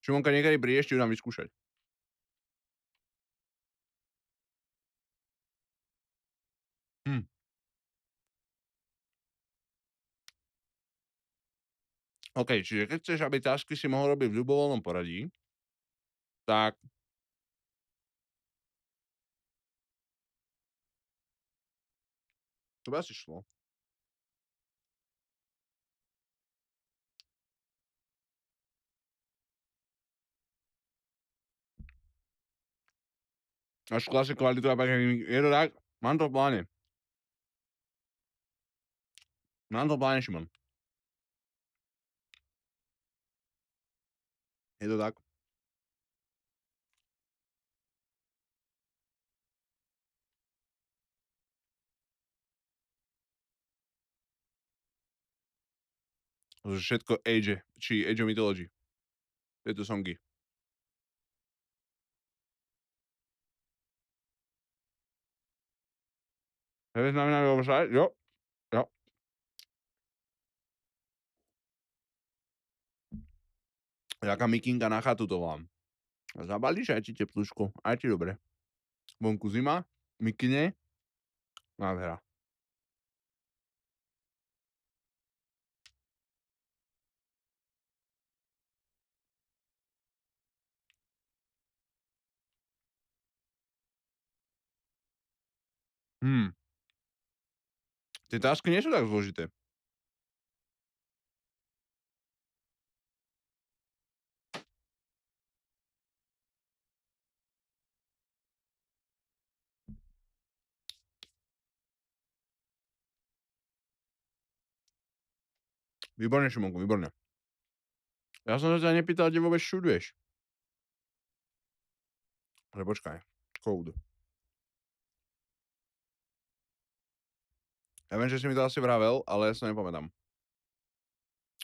S1: Šimonka, niekedy prídeš, či ju dám vyskúšať. Hm. OK, čiže keď chceš, aby tasky si mohol robiť v ľubovoľnom poradí, tá Куда шло? Das ist klasse Qualität, aber jeder Tag, man doch Bahne. Man doch Bahne, Mann. Jeder Tag. všetko Age, či Age of Mythology. Tieto songy. Hej, znamená, že jo, jo. Jaká mikinka na chatu to vám. Zabalíš aj ti teplúšku, aj ti dobre. Vonku zima, mikine, nádhera. Hmm. Tie tášky nie sú tak zložité. Výborne, Šimonko, výborne. Ja som sa ťa nepýtal, kde vôbec šuduješ. Ale počkaj, kódu. Ja viem, že si mi to asi vravel, ale ja sa to nepamätám.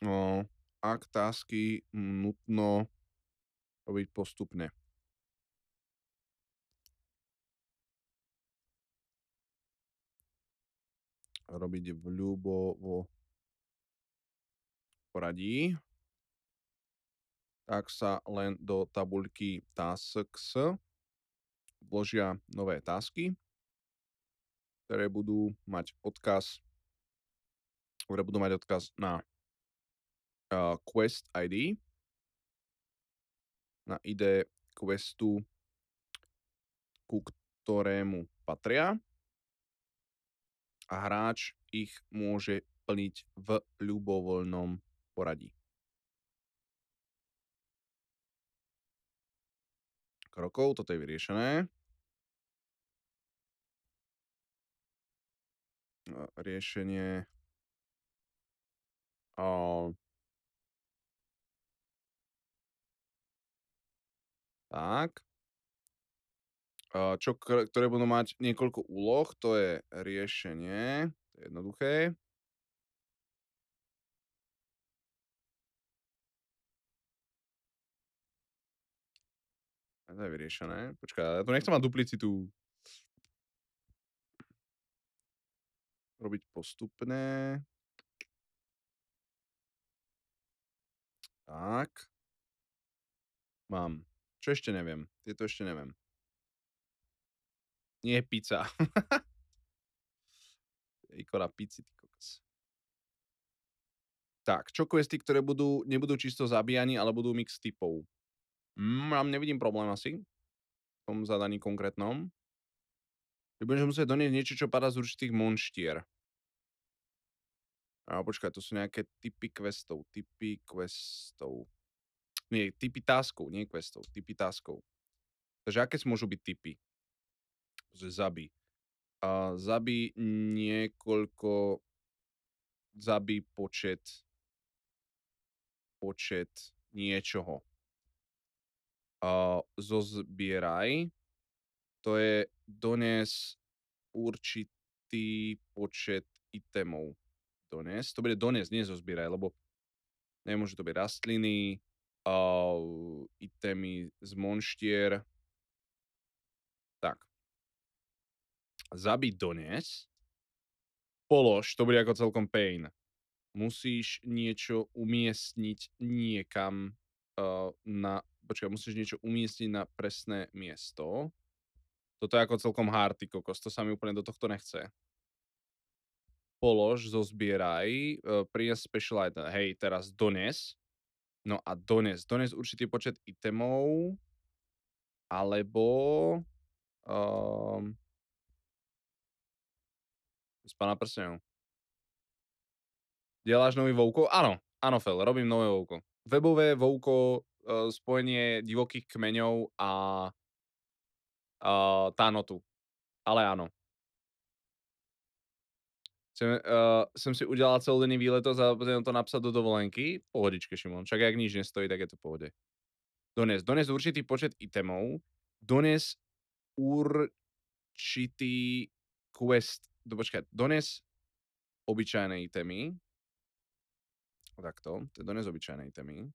S1: No, ak tásky nutno robiť postupne. Robiť v ľubovo poradí. Tak sa len do tabuľky tasks vložia nové tasky ktoré budú mať odkaz ktoré budú mať odkaz na uh, Quest ID, na ID Questu, ku ktorému patria a hráč ich môže plniť v ľubovoľnom poradí. Krokov, toto je vyriešené. riešenie a tak, čo, ktoré budú mať niekoľko úloh, to je riešenie, to je jednoduché. to je vyriešené. Počkaj, ja tu nechcem mať duplicitu. robiť postupné. Tak. Mám. Čo ešte neviem? Tieto ešte neviem. Nie je pizza. Ikora pizzy, ty kokos. Tak, čo questy, ktoré budú, nebudú čisto zabíjani, ale budú mix typov. Mm, nevidím problém asi. V tom zadaní konkrétnom. Budem budeš musieť doniesť niečo, čo padá z určitých monštier. A počkaj, to sú nejaké typy questov, typy questov. Nie, typy taskov, nie questov, typy taskov. Takže aké môžu byť typy? Že zabí. A zabí niekoľko, zabí počet, počet niečoho. A zozbieraj, to je dones určitý počet itemov doniesť. To bude doniesť, nie zozbierať, lebo nemôžu to byť rastliny, uh, itemy z monštier. Tak. Zabiť, doniesť. Polož, to bude ako celkom pain. Musíš niečo umiestniť niekam uh, na... Počkaj, musíš niečo umiestniť na presné miesto. Toto je ako celkom hard, kokos, to sa mi úplne do tohto nechce polož, zozbieraj, e, prines special item, hej, teraz dones, no a dones, dones určitý počet itemov, alebo um, ehm, z pána prstenov. Deláš nový vouko? Áno, áno, Fel, robím nové vouko. Webové vouko, uh, e, spojenie divokých kmeňov a uh, notu. Ale áno, Chcem, uh, eh, som si udělal denný výlet a potom to napsat do dovolenky. Pohodičke, Šimon. Však jak nič nestojí, tak je to pohode. Dones. Dones určitý počet itemov. Dones určitý quest. Do, počkaj, dones obyčajné itemy. Takto, to je dones obyčajné itemy.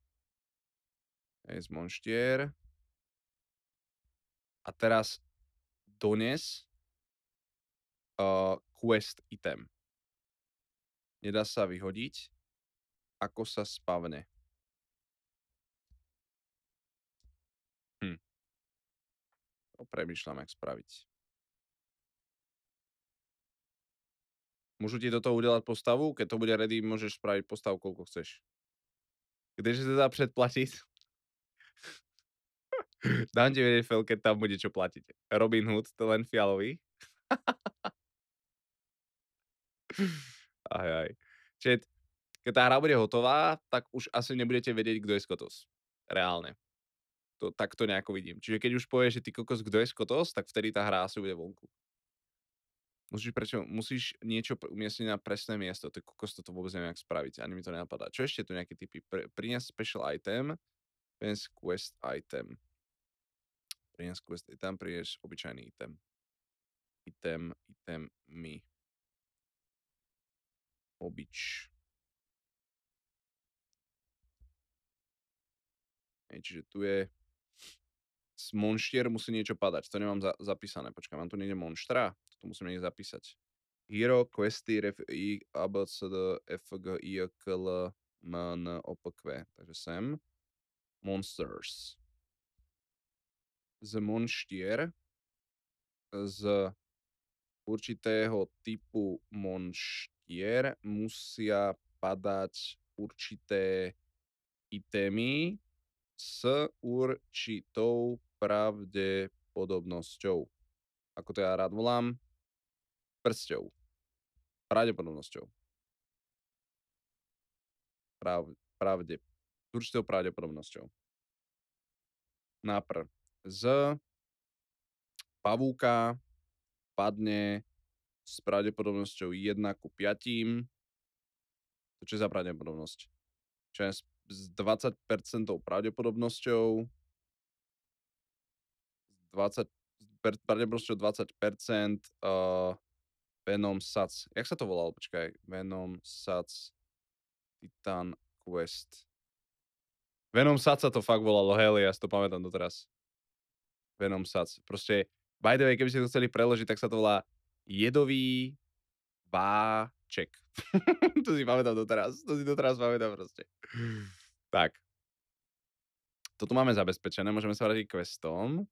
S1: Je z monštier. A teraz dones uh, quest item. Nedá sa vyhodiť, ako sa spavne. Hm. To no, premyšľam, jak spraviť. Môžu ti do toho udelať postavu? Keď to bude ready, môžeš spraviť postavu, koľko chceš. Kdeže sa dá predplatiť? Dám ti vedieť, Fel, keď tam bude čo platiť. Robin Hood, to len fialový. Aj, aj. Čiže keď tá hra bude hotová, tak už asi nebudete vedieť, kto je Skotos. Reálne. To, tak to nejako vidím. Čiže keď už povieš, že ty kokos, kto je Skotos, tak vtedy tá hra asi bude vonku. Musíš, prečo, musíš niečo umiestniť na presné miesto. Ty kokos toto vôbec neviem, jak spraviť. Ani mi to nenapadá. Čo ešte tu nejaké typy? Pr- Prinesť special item. Prinesť quest item. Prinesť quest item. Prinesť obyčajný item. Item, item, my obič. Hej, čiže tu je z monštier musí niečo padať. To nemám za, zapísané. Počkaj, mám tu niekde monštra? To musím niekde zapísať. Hero, questy, ref, i, a, b, c, d, f, g, i, k, l, m, n, o, p, Takže sem. Monsters. Z monštier z určitého typu monštier hier musia padať určité itemy s určitou pravdepodobnosťou. Ako to ja rád volám, prsťou. Pravdepodobnosťou. Prav, pravde, s určitou pravdepodobnosťou. Napr. Z pavúka padne s pravdepodobnosťou 1 ku 5. Čo je za pravdepodobnosť? Čo je s 20% pravdepodobnosťou 20, per, pravdepodobnosťou 20% uh, eh, Venom Sats. Jak sa to volalo? Počkaj. Venom Sats Titan Quest. Venom Sats sa to fakt volalo. Hell, ja si to pamätám doteraz. Venom Sats. Proste, by the way, keby ste to chceli preložiť, tak sa to volá jedový váček. to si pamätám doteraz. To si doteraz pamätám proste. Tak. Toto máme zabezpečené. Môžeme sa vrátiť questom.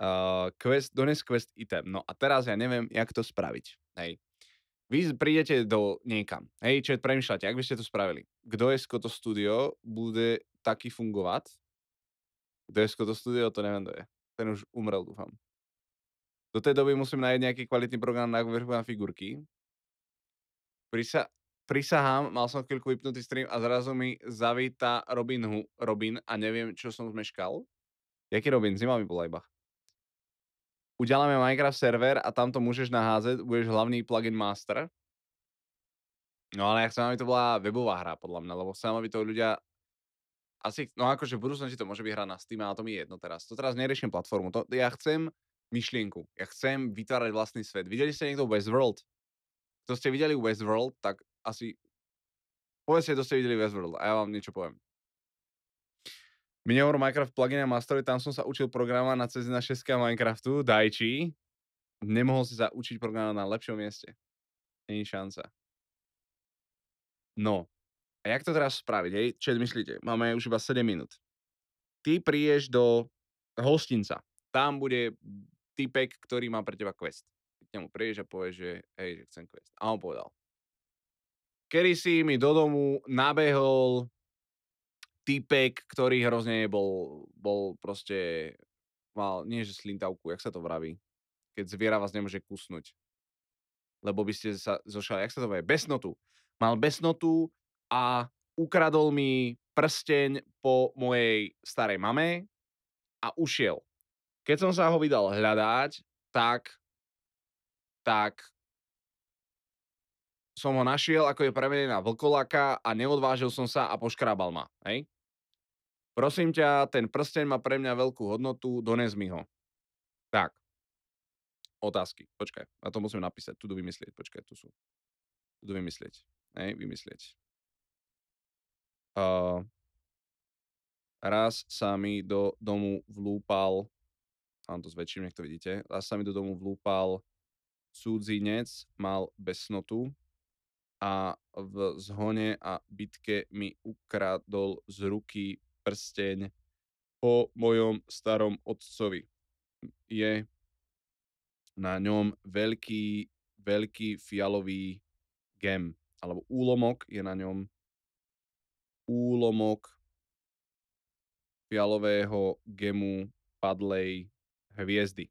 S1: Uh, quest, dones quest item. No a teraz ja neviem, jak to spraviť. Hej. Vy prídete do niekam. Hej, čo premyšľate, ak by ste to spravili. Kto je Skoto Studio, bude taký fungovať. Kto je Skoto Studio, to neviem, kto je. Ten už umrel, dúfam. Do tej doby musím nájsť nejaký kvalitný program na, na figurky. Prisa, prisahám, mal som chvíľku vypnutý stream a zrazu mi zavíta Robin, Hu, Robin a neviem, čo som zmeškal. Jaký Robin? Zima mi bola iba. Udeláme Minecraft server a tam to môžeš naházať, budeš hlavný plugin master. No ale ja chcem, aby to bola webová hra, podľa mňa, lebo chcem, aby to ľudia asi, no akože v budúcnosti to môže byť hra na Steam, ale to mi je jedno teraz. To teraz neriešim platformu. To, ja chcem, myšlienku. Ja chcem vytvárať vlastný svet. Videli ste niekto Westworld? Kto ste videli Westworld, tak asi... Povedzte, kto ste videli Westworld a ja vám niečo poviem. Mne hovorí Minecraft plugin a mastery, tam som sa učil programovať na cez na 6 Minecraftu, Dajči. Nemohol si sa učiť programovať na lepšom mieste. Není šanca. No. A jak to teraz spraviť, hej? Čo myslíte? Máme už iba 7 minút. Ty prídeš do hostinca. Tam bude typek, ktorý má pre teba quest. Ty k nemu prídeš a povieš, že hej, že chcem quest. A on povedal, kedy si mi do domu nabehol typek, ktorý hrozne bol, bol proste, mal, nie že slintavku, jak sa to vraví, keď zviera vás nemôže kusnúť. Lebo by ste sa zošali, jak sa to vraví, besnotu. Mal besnotu a ukradol mi prsteň po mojej starej mame a ušiel. Keď som sa ho vydal hľadať, tak, tak som ho našiel, ako je premenený na vlkolaka a neodvážil som sa a poškrábal ma. Hej? Prosím ťa, ten prsteň má pre mňa veľkú hodnotu, dones mi ho. Tak. Otázky. Počkaj, na to musím napísať. Tu vymyslieť. Počkaj, tu sú. Tu vymyslieť. Hej, vymyslieť. Uh, raz sa mi do domu vlúpal Mám to zväčším, nech to vidíte. A sa mi do domu vlúpal cudzinec, mal besnotu a v zhone a bitke mi ukradol z ruky prsteň po mojom starom otcovi. Je na ňom veľký, veľký fialový gem, alebo úlomok je na ňom úlomok fialového gemu padlej hviezdy.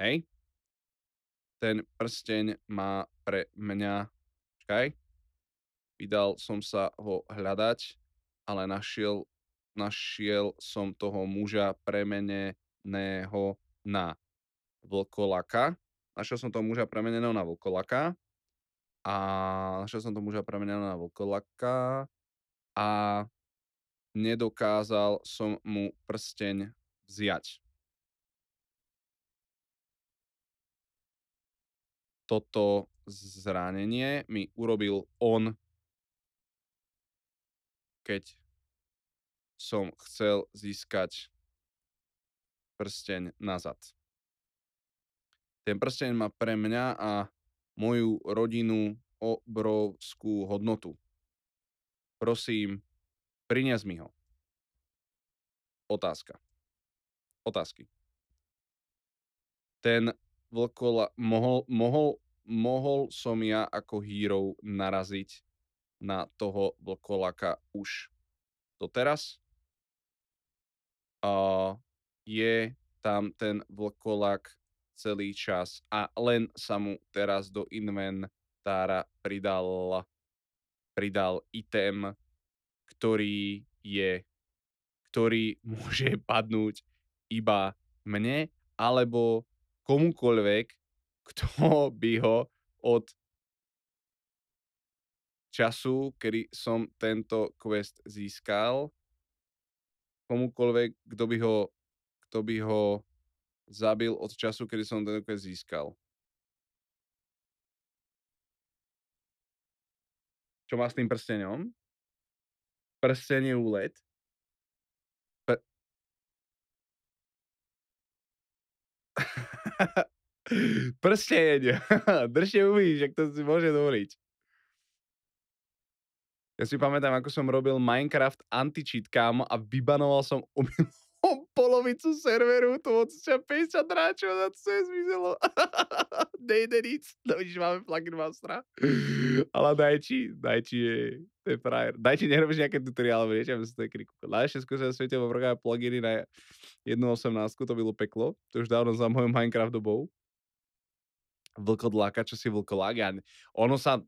S1: Hej? Ten prsteň má pre mňa... Čakaj. Vydal som sa ho hľadať, ale našiel, našiel som toho muža premeneného na vlkolaka. Našiel som toho muža premeneného na vlkolaka. A našiel som toho muža premeneného na vlkolaka. A nedokázal som mu prsteň vziať. toto zranenie mi urobil on, keď som chcel získať prsteň nazad. Ten prsteň má pre mňa a moju rodinu obrovskú hodnotu. Prosím, prinies mi ho. Otázka. Otázky. Ten vlkola, mohol, mohol, mohol som ja ako hero naraziť na toho vlkolaka už doteraz. Uh, je tam ten vlkolak celý čas a len sa mu teraz do inventára pridal, pridal item, ktorý je, ktorý môže padnúť iba mne alebo komukoľvek, kto by ho od času, kedy som tento quest získal, komukoľvek, kto by ho, kto by ho zabil od času, kedy som tento quest získal. Čo má s tým prstenom? Prsten je úlet. Prsteň. Držte uvidíš, ak to si môže dovoliť. Ja si pamätám, ako som robil Minecraft anti-cheat, a vybanoval som umil o polovicu serveru, tu od 50 hráčov na to je zmizelo. Nejde nic, no vidíš, máme plugin mastera. Ale Dajči, Dajči je, to je frajer. Dajči nerobíš nejaké tutoriály, vieš, aby sa to je kriku. Na skúšam na svete vo programu pluginy na 1.18, to bylo peklo. To už dávno za mojou Minecraft dobou. Vlkodláka, čo si vlkodlák? Ja, ono sa,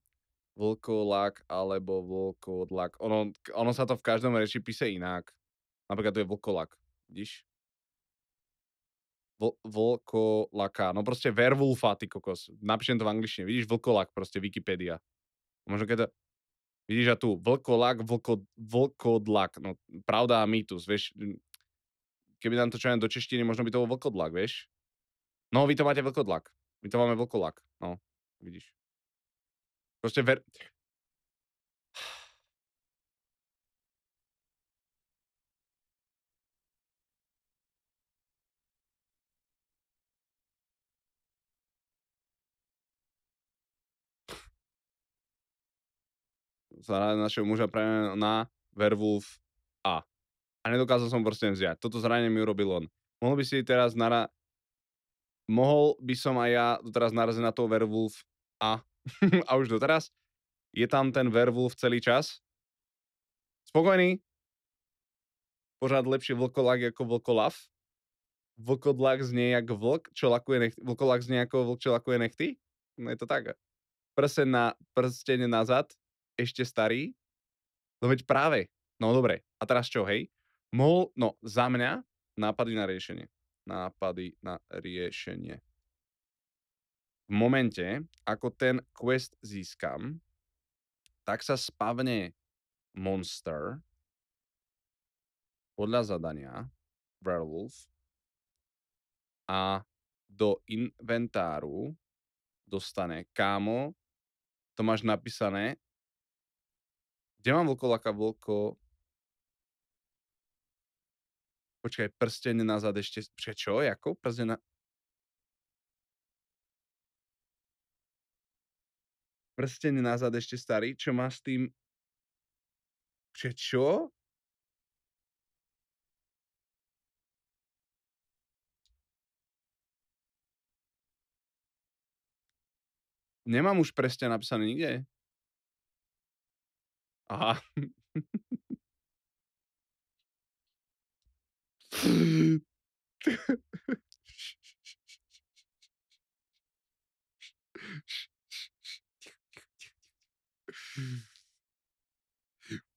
S1: vlkolák alebo vlkodlak. Ono, ono sa to v každom reči píše inak. Napríklad to je vlkolak vidíš? vlkolaka, no proste werwolfa, ty kokos. Napíšem to v angličtine, vidíš, vlkolak, proste Wikipedia. Možno keď to... Vidíš a tu, vlkolak, vlko, vlkodlak, no pravda a mýtus, vieš, keby nám to čo do češtiny, možno by to bol vlkodlak, vieš? No, vy to máte vlkodlak. My to máme vlkolak, no, vidíš. Proste ver... zranenie našeho muža práve na Werewolf A. A nedokázal som proste vziať. Toto zranenie mi urobil on. Mohol by si teraz nara... Mohol by som aj ja doteraz naraziť na to Werewolf A. a už doteraz. Je tam ten Werewolf celý čas. Spokojný. Pořád lepšie vlkolak ako vlkolav. Vlkodlak znie jak vlk, čo lakuje nechty. Vlkolak znie ako vlk, čo lakuje nechty. No je to tak. Prsen na prstene nazad ešte starý? No veď práve. No dobre, a teraz čo, hej? Mohol, no za mňa, nápady na riešenie. Nápady na riešenie. V momente, ako ten quest získam, tak sa spavne monster podľa zadania werewolf a do inventáru dostane kámo, to máš napísané kde mám vlkolaka vlko? Počkaj, prsteň nazad ešte. Počkaj, čo? Jako? Prsteň na... Prsteň nazad ešte starý? Čo má s tým? Počkaj, čo? Nemám už prsteň napísaný nikde. Aha.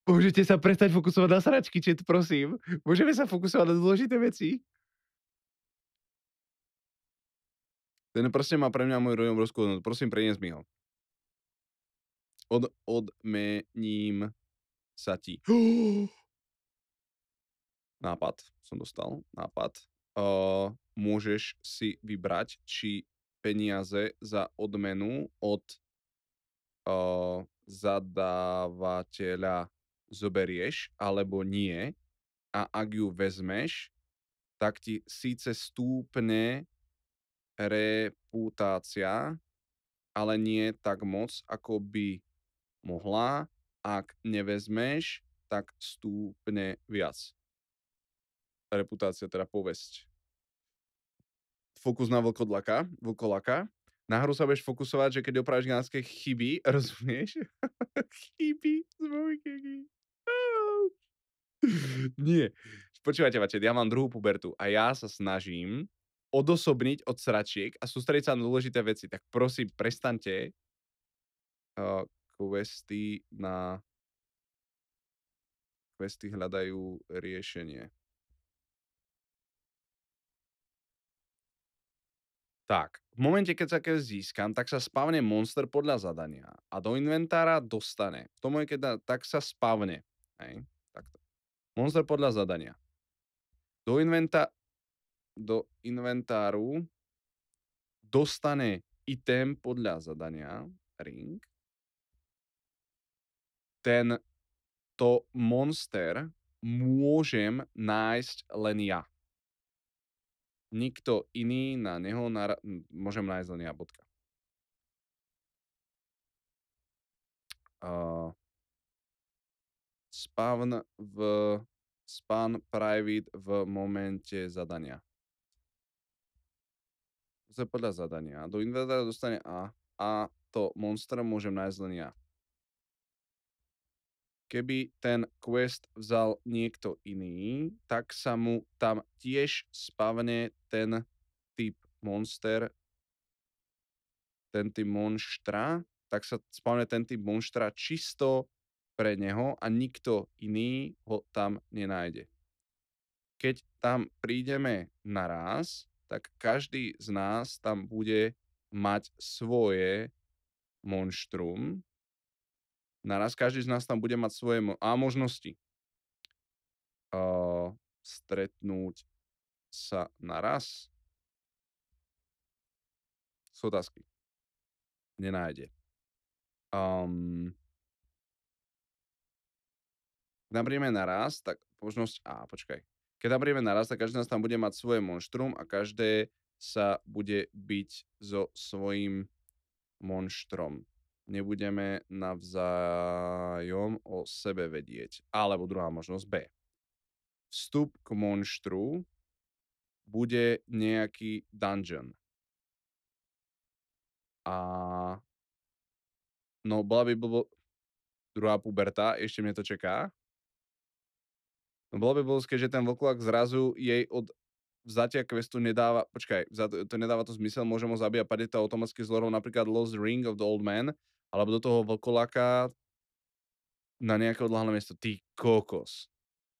S1: Môžete sa prestať fokusovať na sračky, čet, prosím. Môžeme sa fokusovať na dôležité veci. Ten prsten má pre mňa môj rodiň obrovskú hodnotu. Prosím, prenies mi ho. Od, odmením sa ti. Nápad som dostal. Nápad. Uh, môžeš si vybrať, či peniaze za odmenu od uh, zadávateľa zoberieš alebo nie. A ak ju vezmeš, tak ti síce stúpne reputácia, ale nie tak moc, ako by mohla, ak nevezmeš, tak stúpne viac. Reputácia, teda povesť. Fokus na vlkodlaka, vlkolaka. Na hru sa budeš fokusovať, že keď opravíš gánske chyby, rozumieš? chyby, zvojky. Nie. Počúvajte, Vačet, ja mám druhú pubertu a ja sa snažím odosobniť od sračiek a sústrediť sa na dôležité veci. Tak prosím, prestante uh, eh, questy na questy hľadajú riešenie. Tak, v momente, keď sa kev získam, tak sa spavne monster podľa zadania a do inventára dostane. V tom, keď tak sa spavne. Hej, takto. Monster podľa zadania. Do, inventa- do inventáru dostane item podľa zadania, ring, ten, to monster môžem nájsť len ja. Nikto iný na neho nar- môžem nájsť len ja, bodka. Uh, spawn v spawn private v momente zadania. To je podľa zadania. Do inventára dostane A. A to monster môžem nájsť len ja. Keby ten quest vzal niekto iný, tak sa mu tam tiež spavne ten typ monster, ten typ monštra, tak sa spavne ten typ monštra čisto pre neho a nikto iný ho tam nenájde. Keď tam prídeme naraz, tak každý z nás tam bude mať svoje monštrum, Naraz každý z nás tam bude mať svoje mo- a možnosti uh, stretnúť sa naraz Sú otázky. Nenájde. Um, keď nabrieme naraz, tak možnosť... A počkaj. Keď nabrieme naraz, tak každý nás tam bude mať svoje monštrum a každé sa bude byť so svojím monštrom nebudeme navzájom o sebe vedieť. Alebo druhá možnosť B. Vstup k monštru bude nejaký dungeon. A no bola by blbo... druhá puberta, ešte mne to čeká. No bola by blboské, že ten vlkulak zrazu jej od vzatia questu nedáva, počkaj, to nedáva to zmysel, môžem ho zabíjať, padne to automaticky z napríklad Lost Ring of the Old Man, alebo do toho vlkoláka na nejaké odlahlé miesto. Ty kokos.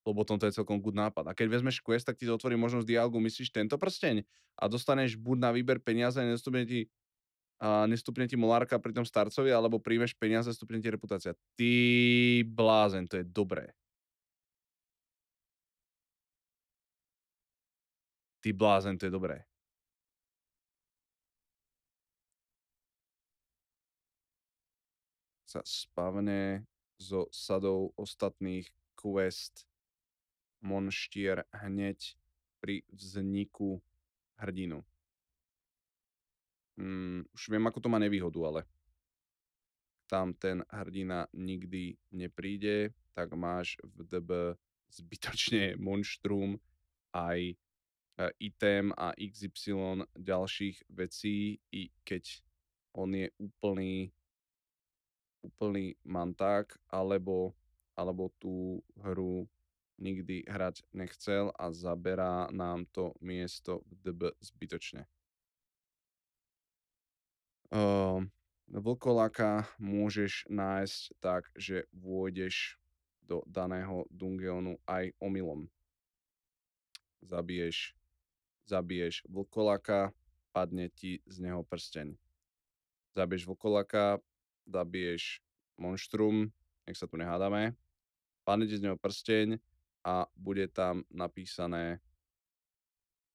S1: Lebo to je celkom good nápad. A keď vezmeš quest, tak ti to otvorí možnosť dialogu, myslíš tento prsteň a dostaneš buď na výber peniaze a nestupne ti, a nestupne ti molárka pri tom starcovi, alebo príjmeš peniaze a stupne ti reputácia. Ty blázen, to je dobré. Ty blázen, to je dobré. sa spavne so sadou ostatných quest monštier hneď pri vzniku hrdinu. Mm, už viem, ako to má nevýhodu, ale tam ten hrdina nikdy nepríde, tak máš v DB zbytočne monštrum aj e, item a XY ďalších vecí, i keď on je úplný úplný manták, alebo, alebo tú hru nikdy hrať nechcel a zaberá nám to miesto v DB zbytočne. Uh, vlkoláka môžeš nájsť tak, že vôjdeš do daného dungeonu aj omylom. Zabiješ, zabiješ vlkolaka, padne ti z neho prsteň. Zabiješ vlkolaka, zabiješ monštrum, nech sa tu nehádame, padne ti z neho prsteň a bude tam napísané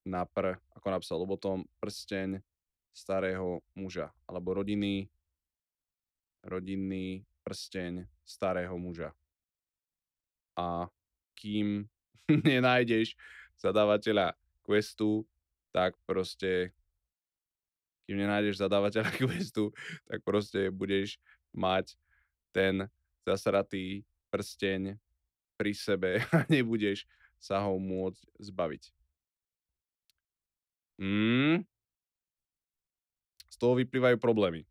S1: napr, ako napísal Lobotom, prsteň starého muža, alebo rodinný, rodinný prsteň starého muža. A kým nenájdeš zadávateľa questu, tak proste kým nenájdeš zadávateľa questu, tak proste budeš mať ten zasratý prsteň pri sebe a nebudeš sa ho môcť zbaviť. Mm. Z toho vyplývajú problémy.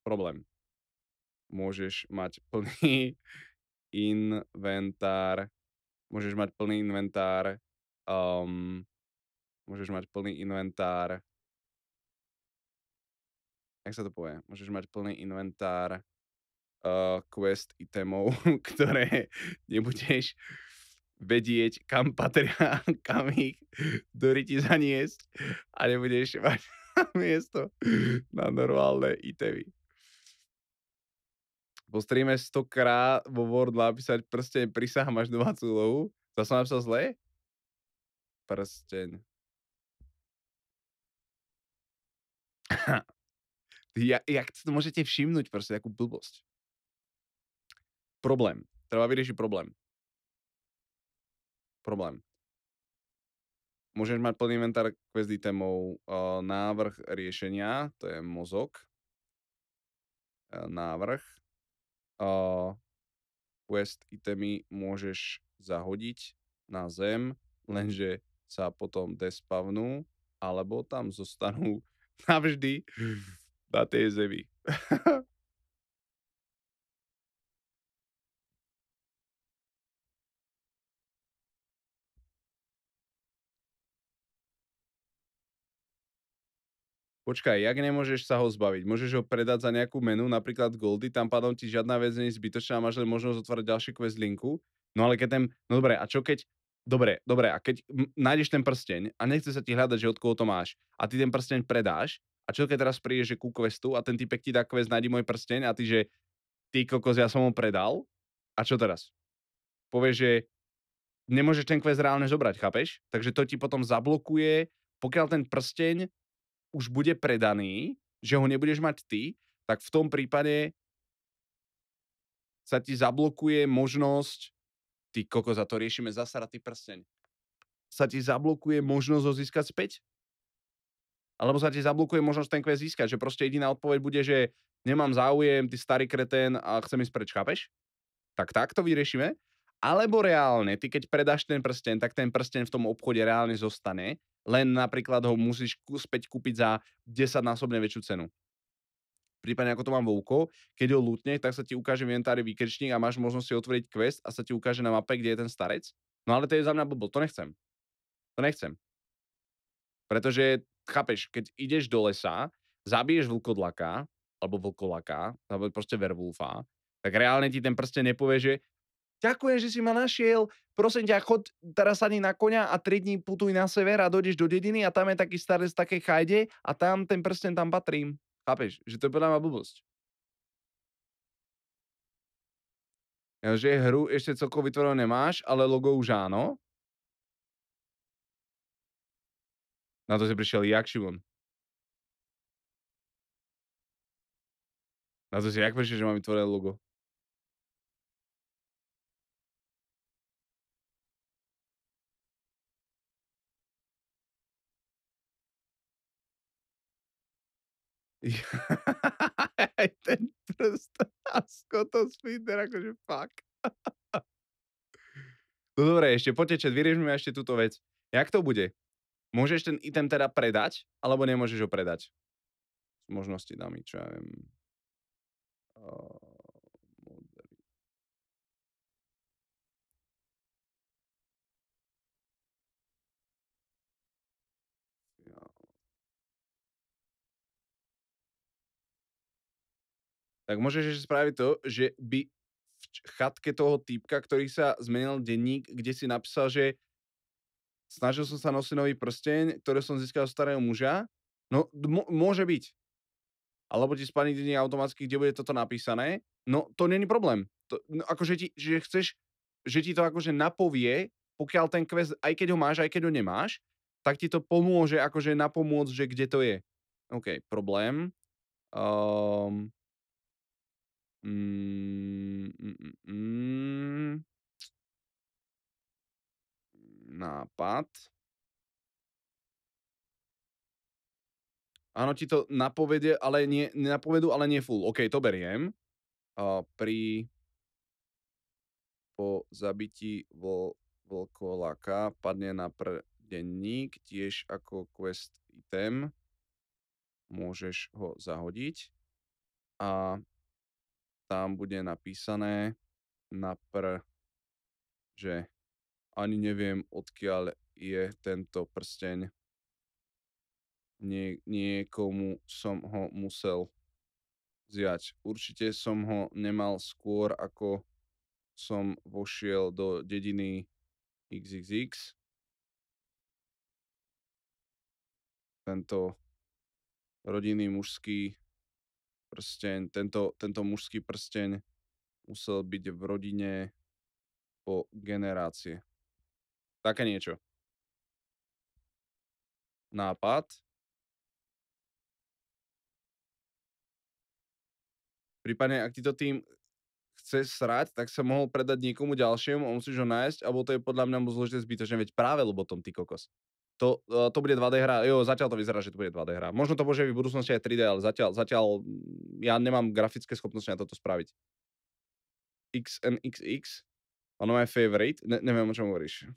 S1: Problém. Môžeš mať plný inventár, môžeš mať plný inventár, um, môžeš mať plný inventár jak sa to povie, môžeš mať plný inventár uh, quest itemov, ktoré nebudeš vedieť, kam patria, kam ich do riti zaniesť a nebudeš mať miesto na normálne itemy. Po streame 100 krát vo Word napísať prsteň, prisah, máš domácu úlohu. Zase som napísal zle? Prsteň. Ja, jak to môžete všimnúť, proste takú blbosť. Problém. Treba vyriešiť problém. Problém. Môžeš mať plný inventár kvezdy itemov, uh, návrh riešenia, to je mozog, uh, návrh, uh, quest itemy môžeš zahodiť na zem, lenže sa potom despavnú, alebo tam zostanú navždy na tej zemi. Počkaj, jak nemôžeš sa ho zbaviť? Môžeš ho predať za nejakú menu, napríklad Goldy, tam pádom ti žiadna vec nie je zbytočná, máš len možnosť otvárať ďalšie quest linku. No ale keď ten, no dobre, a čo keď, dobre, dobre, a keď nájdeš ten prsteň a nechce sa ti hľadať, že od koho to máš a ty ten prsteň predáš, a čo keď teraz prídeš, že ku questu a ten typek ti dá quest, nájdi môj prsteň a ty, že ty kokos, ja som ho predal. A čo teraz? Povieš, že nemôžeš ten quest reálne zobrať, chápeš? Takže to ti potom zablokuje, pokiaľ ten prsteň už bude predaný, že ho nebudeš mať ty, tak v tom prípade sa ti zablokuje možnosť, ty kokos, a to riešime zasaratý prsteň, sa ti zablokuje možnosť ho získať späť, alebo sa ti zablokuje možnosť ten quest získať. Že proste jediná odpoveď bude, že nemám záujem, ty starý kretén a chcem ísť preč, chápeš? Tak to vyriešime. Alebo reálne, ty keď predáš ten prsten, tak ten prsten v tom obchode reálne zostane, len napríklad ho musíš späť kúpiť za 10 násobne väčšiu cenu. Prípadne ako to mám voľko, keď ho lútne, tak sa ti ukáže v inventári výkričník a máš možnosť si otvoriť quest a sa ti ukáže na mape, kde je ten starec. No ale to je za mňa blbo, to nechcem. To nechcem. Pretože chápeš, keď ideš do lesa, zabiješ vlkodlaka, alebo vlkolaka, alebo proste vervulfa, tak reálne ti ten prste nepovie, že ďakujem, že si ma našiel, prosím ťa, chod teraz ani na konia a tri dní putuj na sever a dojdeš do dediny a tam je taký z také chajde a tam ten prsten tam patrím. Chápeš? Že to je podľa ma blbosť. Ja, že hru ešte celkovo vytvorenú nemáš, ale logo už áno. Na to si prišiel jak Šimon. Na to si jak prišiel, že mám vytvorené logo? Aj ten prst a skoto spinder, akože fuck. no dobre, ešte potečet, vyriežme ešte túto vec. Jak to bude? Môžeš ten item teda predať, alebo nemôžeš ho predať? Z možnosti dám mi, čo ja viem. tak môžeš ešte spraviť to, že by v chatke toho týpka, ktorý sa zmenil denník, kde si napísal, že snažil som sa nosiť nový prsteň, ktorý som získal od starého muža, no m- môže byť. Alebo ti spadne denník automaticky, kde bude toto napísané, no to není problém. To, no, akože ti, že chceš, že ti to akože napovie, pokiaľ ten quest, aj keď ho máš, aj keď ho nemáš, tak ti to pomôže akože napomôcť, že kde to je. OK, problém. Um, mm, mm, mm, mm nápad. Áno, ti to napovedie, ale nie, napovedu, ale nie full. OK, to beriem. Uh, pri po zabití vo vlkolaka padne na prdenník, tiež ako quest item. Môžeš ho zahodiť. A tam bude napísané na pr, že ani neviem, odkiaľ je tento prsteň. Nie, niekomu som ho musel zjať. Určite som ho nemal skôr, ako som vošiel do dediny XXX. Tento rodinný mužský prsteň, tento, tento mužský prsteň musel byť v rodine po generácie. Také niečo. Nápad. Prípadne, ak ti to tým chce srať, tak sa mohol predať niekomu ďalšiemu a musíš ho nájsť, alebo to je podľa mňa mu zložité zbytočne, veď práve lebo tom ty kokos. To, e, to bude 2D hra, jo, zatiaľ to vyzerá, že to bude 2D hra. Možno to bude v budúcnosti aj 3D, ale zatiaľ, zatiaľ mm, ja nemám grafické schopnosti na toto spraviť. XNXX, ono je favorite, ne, neviem o čom hovoríš.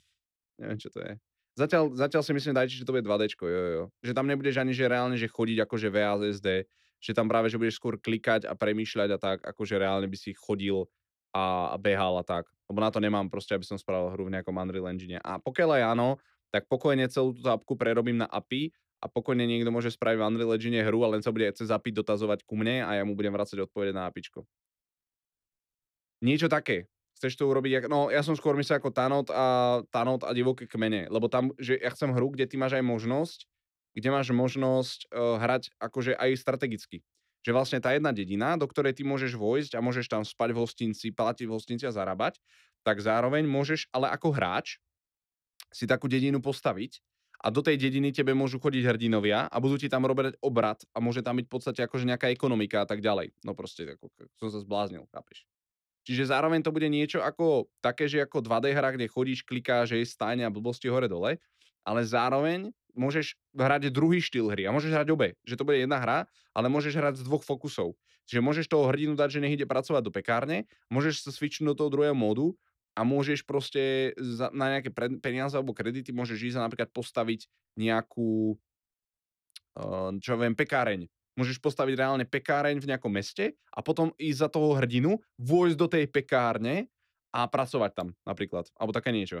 S1: Neviem, čo to je. Zatiaľ, zatiaľ si myslím, dajte, že to bude 2D, jo, jo. Že tam nebudeš ani, že reálne, že chodiť akože VASD, že tam práve, že budeš skôr klikať a premýšľať a tak, akože reálne by si chodil a behal a tak. Lebo na to nemám proste, aby som spravil hru v nejakom Unreal Engine. A pokiaľ aj áno, tak pokojne celú tú apku prerobím na API a pokojne niekto môže spraviť v Unreal Engine hru a len sa bude cez API dotazovať ku mne a ja mu budem vracať odpovede na APIčko. Niečo také chceš to urobiť, no ja som skôr myslel ako Tanot a, Tanot a divoké kmene, lebo tam, že ja chcem hru, kde ty máš aj možnosť, kde máš možnosť uh, hrať akože aj strategicky. Že vlastne tá jedna dedina, do ktorej ty môžeš vojsť a môžeš tam spať v hostinci, platiť v hostinci a zarábať, tak zároveň môžeš, ale ako hráč, si takú dedinu postaviť a do tej dediny tebe môžu chodiť hrdinovia a budú ti tam robiť obrad a môže tam byť v podstate akože nejaká ekonomika a tak ďalej. No proste, ako, som sa zbláznil, chápeš? Čiže zároveň to bude niečo ako také, že ako 2D hra, kde chodíš, klikáš, že je a blbosti hore-dole, ale zároveň môžeš hrať druhý štýl hry a môžeš hrať obe, že to bude jedna hra, ale môžeš hrať z dvoch fokusov. Čiže môžeš toho hrdinu dať, že nech ide pracovať do pekárne, môžeš sa svičiť do toho druhého módu a môžeš proste za, na nejaké pre, peniaze alebo kredity môžeš ísť a napríklad postaviť nejakú, eh, čo ja viem, pekáreň Môžeš postaviť reálne pekáreň v nejakom meste a potom ísť za toho hrdinu, vôjsť do tej pekárne a pracovať tam napríklad. Alebo také niečo.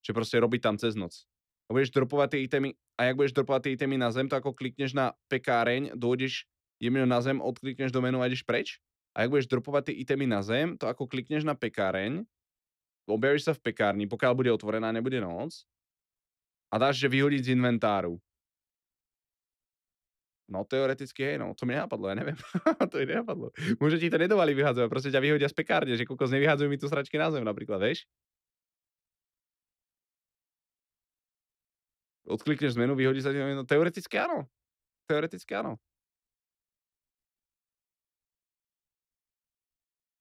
S1: Čiže proste robiť tam cez noc. A budeš dropovať tie itemy, a jak budeš dropovať tie itemy na zem, tak ako klikneš na pekáreň, dojdeš jemne na zem, odklikneš do menu a ideš preč. A ak budeš dropovať tie itemy na zem, to ako klikneš na pekáreň, objavíš sa v pekárni, pokiaľ bude otvorená, nebude noc, a dáš, že vyhodiť z inventáru. No teoreticky, hej, no to mi nenapadlo, ja neviem. to mi nenapadlo. Môže ti to nedovali vyhádzať, proste ťa vyhodia z pekárne, že kokos nevyhádzajú mi tu sračky na zem napríklad, vieš? Odklikneš zmenu, vyhodí sa ti, no teoreticky áno. Teoreticky áno.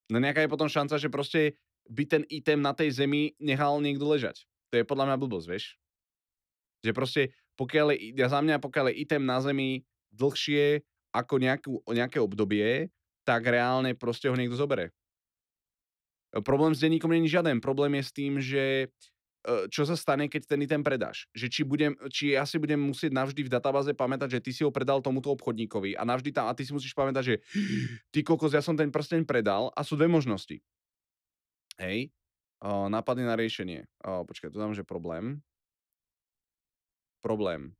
S1: No nejaká je potom šanca, že proste by ten item na tej zemi nechal niekto ležať. To je podľa mňa blbosť, vieš? Že proste, pokiaľ je, ja za mňa, pokiaľ je item na zemi dlhšie ako nejakú, nejaké obdobie, tak reálne proste ho niekto zobere. E, problém s denníkom není žiaden. Problém je s tým, že e, čo sa stane, keď ten item predáš. Že či, budem, či ja si budem musieť navždy v databáze pamätať, že ty si ho predal tomuto obchodníkovi a navždy tam, a ty si musíš pamätať, že ty kokos, ja som ten prsteň predal a sú dve možnosti. Hej, e, napadne na riešenie. počkaj, tu dám, že problém. Problém.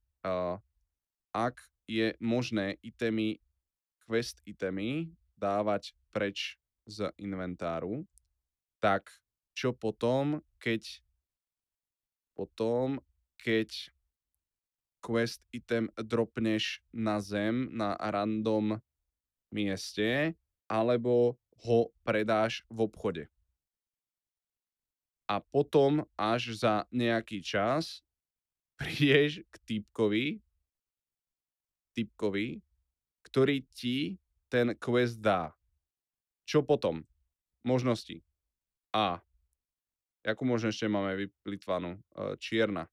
S1: ak je možné itemy, quest itemy dávať preč z inventáru, tak čo potom, keď potom, keď quest item dropneš na zem na random mieste, alebo ho predáš v obchode. A potom až za nejaký čas prídeš k týpkovi, typkovi, ktorý ti ten quest dá. Čo potom? Možnosti. A. Jakú možnosť ešte máme vyplitvanú? E, Čierna.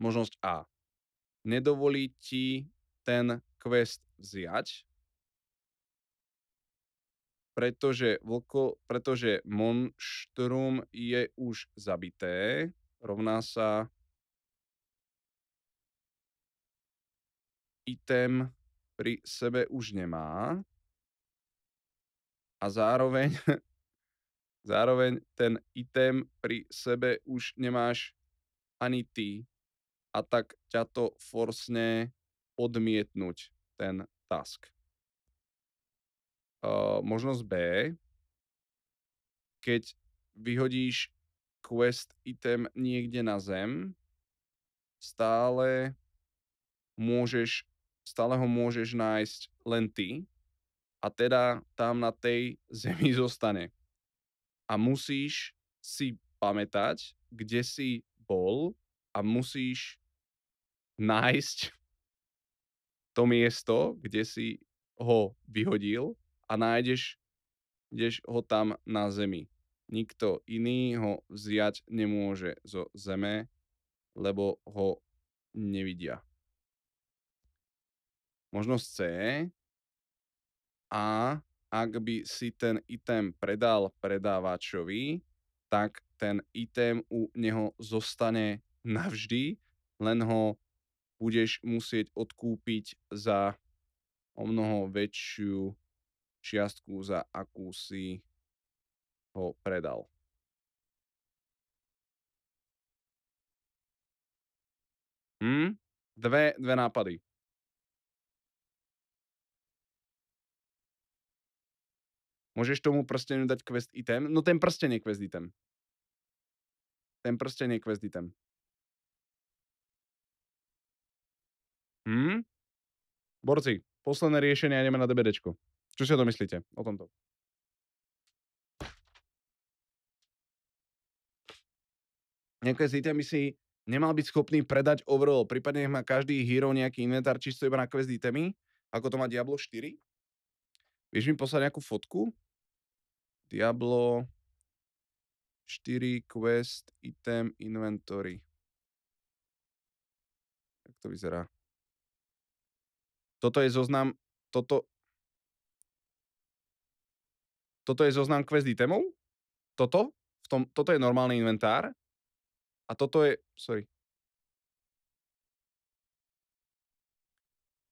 S1: Možnosť A. Nedovolí ti ten quest vziať, pretože, vlko, pretože monštrum je už zabité, rovná sa item pri sebe už nemá a zároveň, zároveň ten item pri sebe už nemáš ani ty a tak ťa to forsne odmietnúť ten task. Uh, možnosť B, keď vyhodíš quest item niekde na zem, stále môžeš stále ho môžeš nájsť len ty a teda tam na tej zemi zostane. A musíš si pamätať, kde si bol a musíš nájsť to miesto, kde si ho vyhodil a nájdeš ideš ho tam na zemi. Nikto iný ho vziať nemôže zo zeme, lebo ho nevidia možnosť C. A ak by si ten item predal predávačovi, tak ten item u neho zostane navždy, len ho budeš musieť odkúpiť za o mnoho väčšiu čiastku, za akú si ho predal. Hm? Dve, dve nápady. Môžeš tomu prsteniu dať quest item? No ten prsten je quest item. Ten prsten je quest item. Hm? Borci, posledné riešenie a ideme na DBDčko. Čo si o to myslíte? O tomto. Nejaké by si nemal byť schopný predať overall. Prípadne má každý hero nejaký inventár čisto iba na quest itemy, ako to má Diablo 4. Vieš mi poslať nejakú fotku? Diablo 4 Quest Item Inventory. Tak to vyzerá. Toto je zoznam, toto... Toto je zoznam quest itemov? Toto? V tom, toto je normálny inventár? A toto je... Sorry.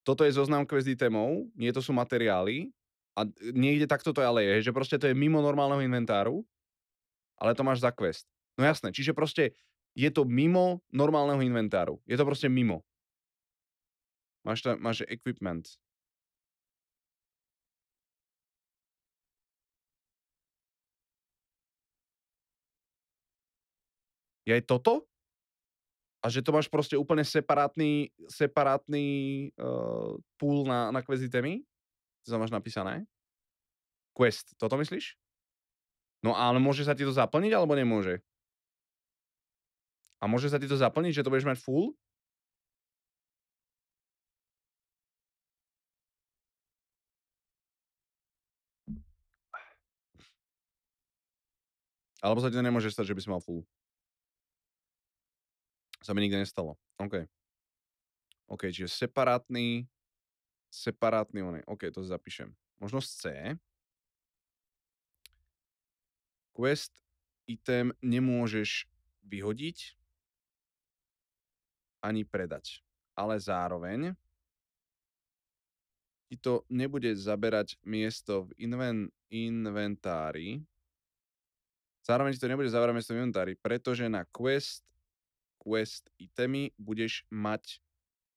S1: Toto je zoznam quest itemov, nie to sú materiály a niekde takto to ale je, že proste to je mimo normálneho inventáru, ale to máš za quest. No jasné, čiže proste je to mimo normálneho inventáru. Je to proste mimo. Máš, tam, máš equipment. Je aj toto? A že to máš proste úplne separátny, separátny uh, pool na, na kvezitémy? to tam máš napísané. Quest, toto myslíš? No ale môže sa ti to zaplniť, alebo nemôže? A môže sa ti to zaplniť, že to budeš mať full? Alebo sa ti to nemôže stať, že by si mal full. Sa mi nikdy nestalo. OK. OK, čiže separátny separátny oný. OK, to zapíšem. Možnosť C. Quest item nemôžeš vyhodiť ani predať. Ale zároveň ti to nebude zaberať miesto v inven- inventári. Zároveň ti to nebude zaberať miesto v inventári, pretože na quest, quest itemy budeš mať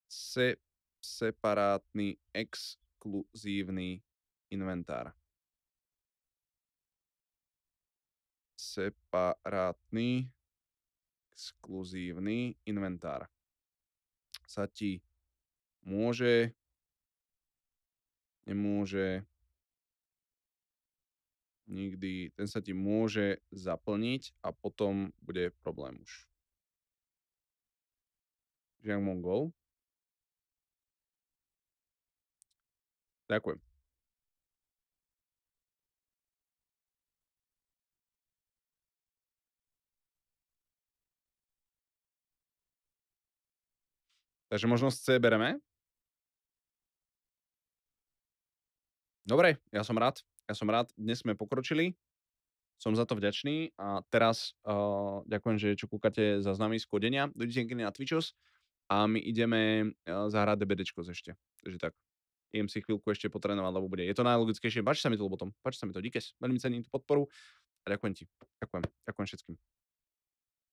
S1: se separátny, exkluzívny inventár. Separátny, exkluzívny inventár sa ti môže, nemôže, nikdy, ten sa ti môže zaplniť a potom bude problém už. Jiang Mongol. Ďakujem. Takže možnosť C bereme. Dobre, ja som rád. Ja som rád. Dnes sme pokročili. Som za to vďačný. A teraz uh, ďakujem, že čo kúkate za znamy z kodenia. Dojdete na Twitchos a my ideme uh, zahrať DBDčko ešte. Takže tak idem si chvíľku ešte potrénovať, lebo bude. Je to najlogickejšie. Páči sa mi to, lebo tom. Páči sa mi to. Díkes. Veľmi cením tú podporu. A ďakujem ti. Ďakujem. Ďakujem všetkým.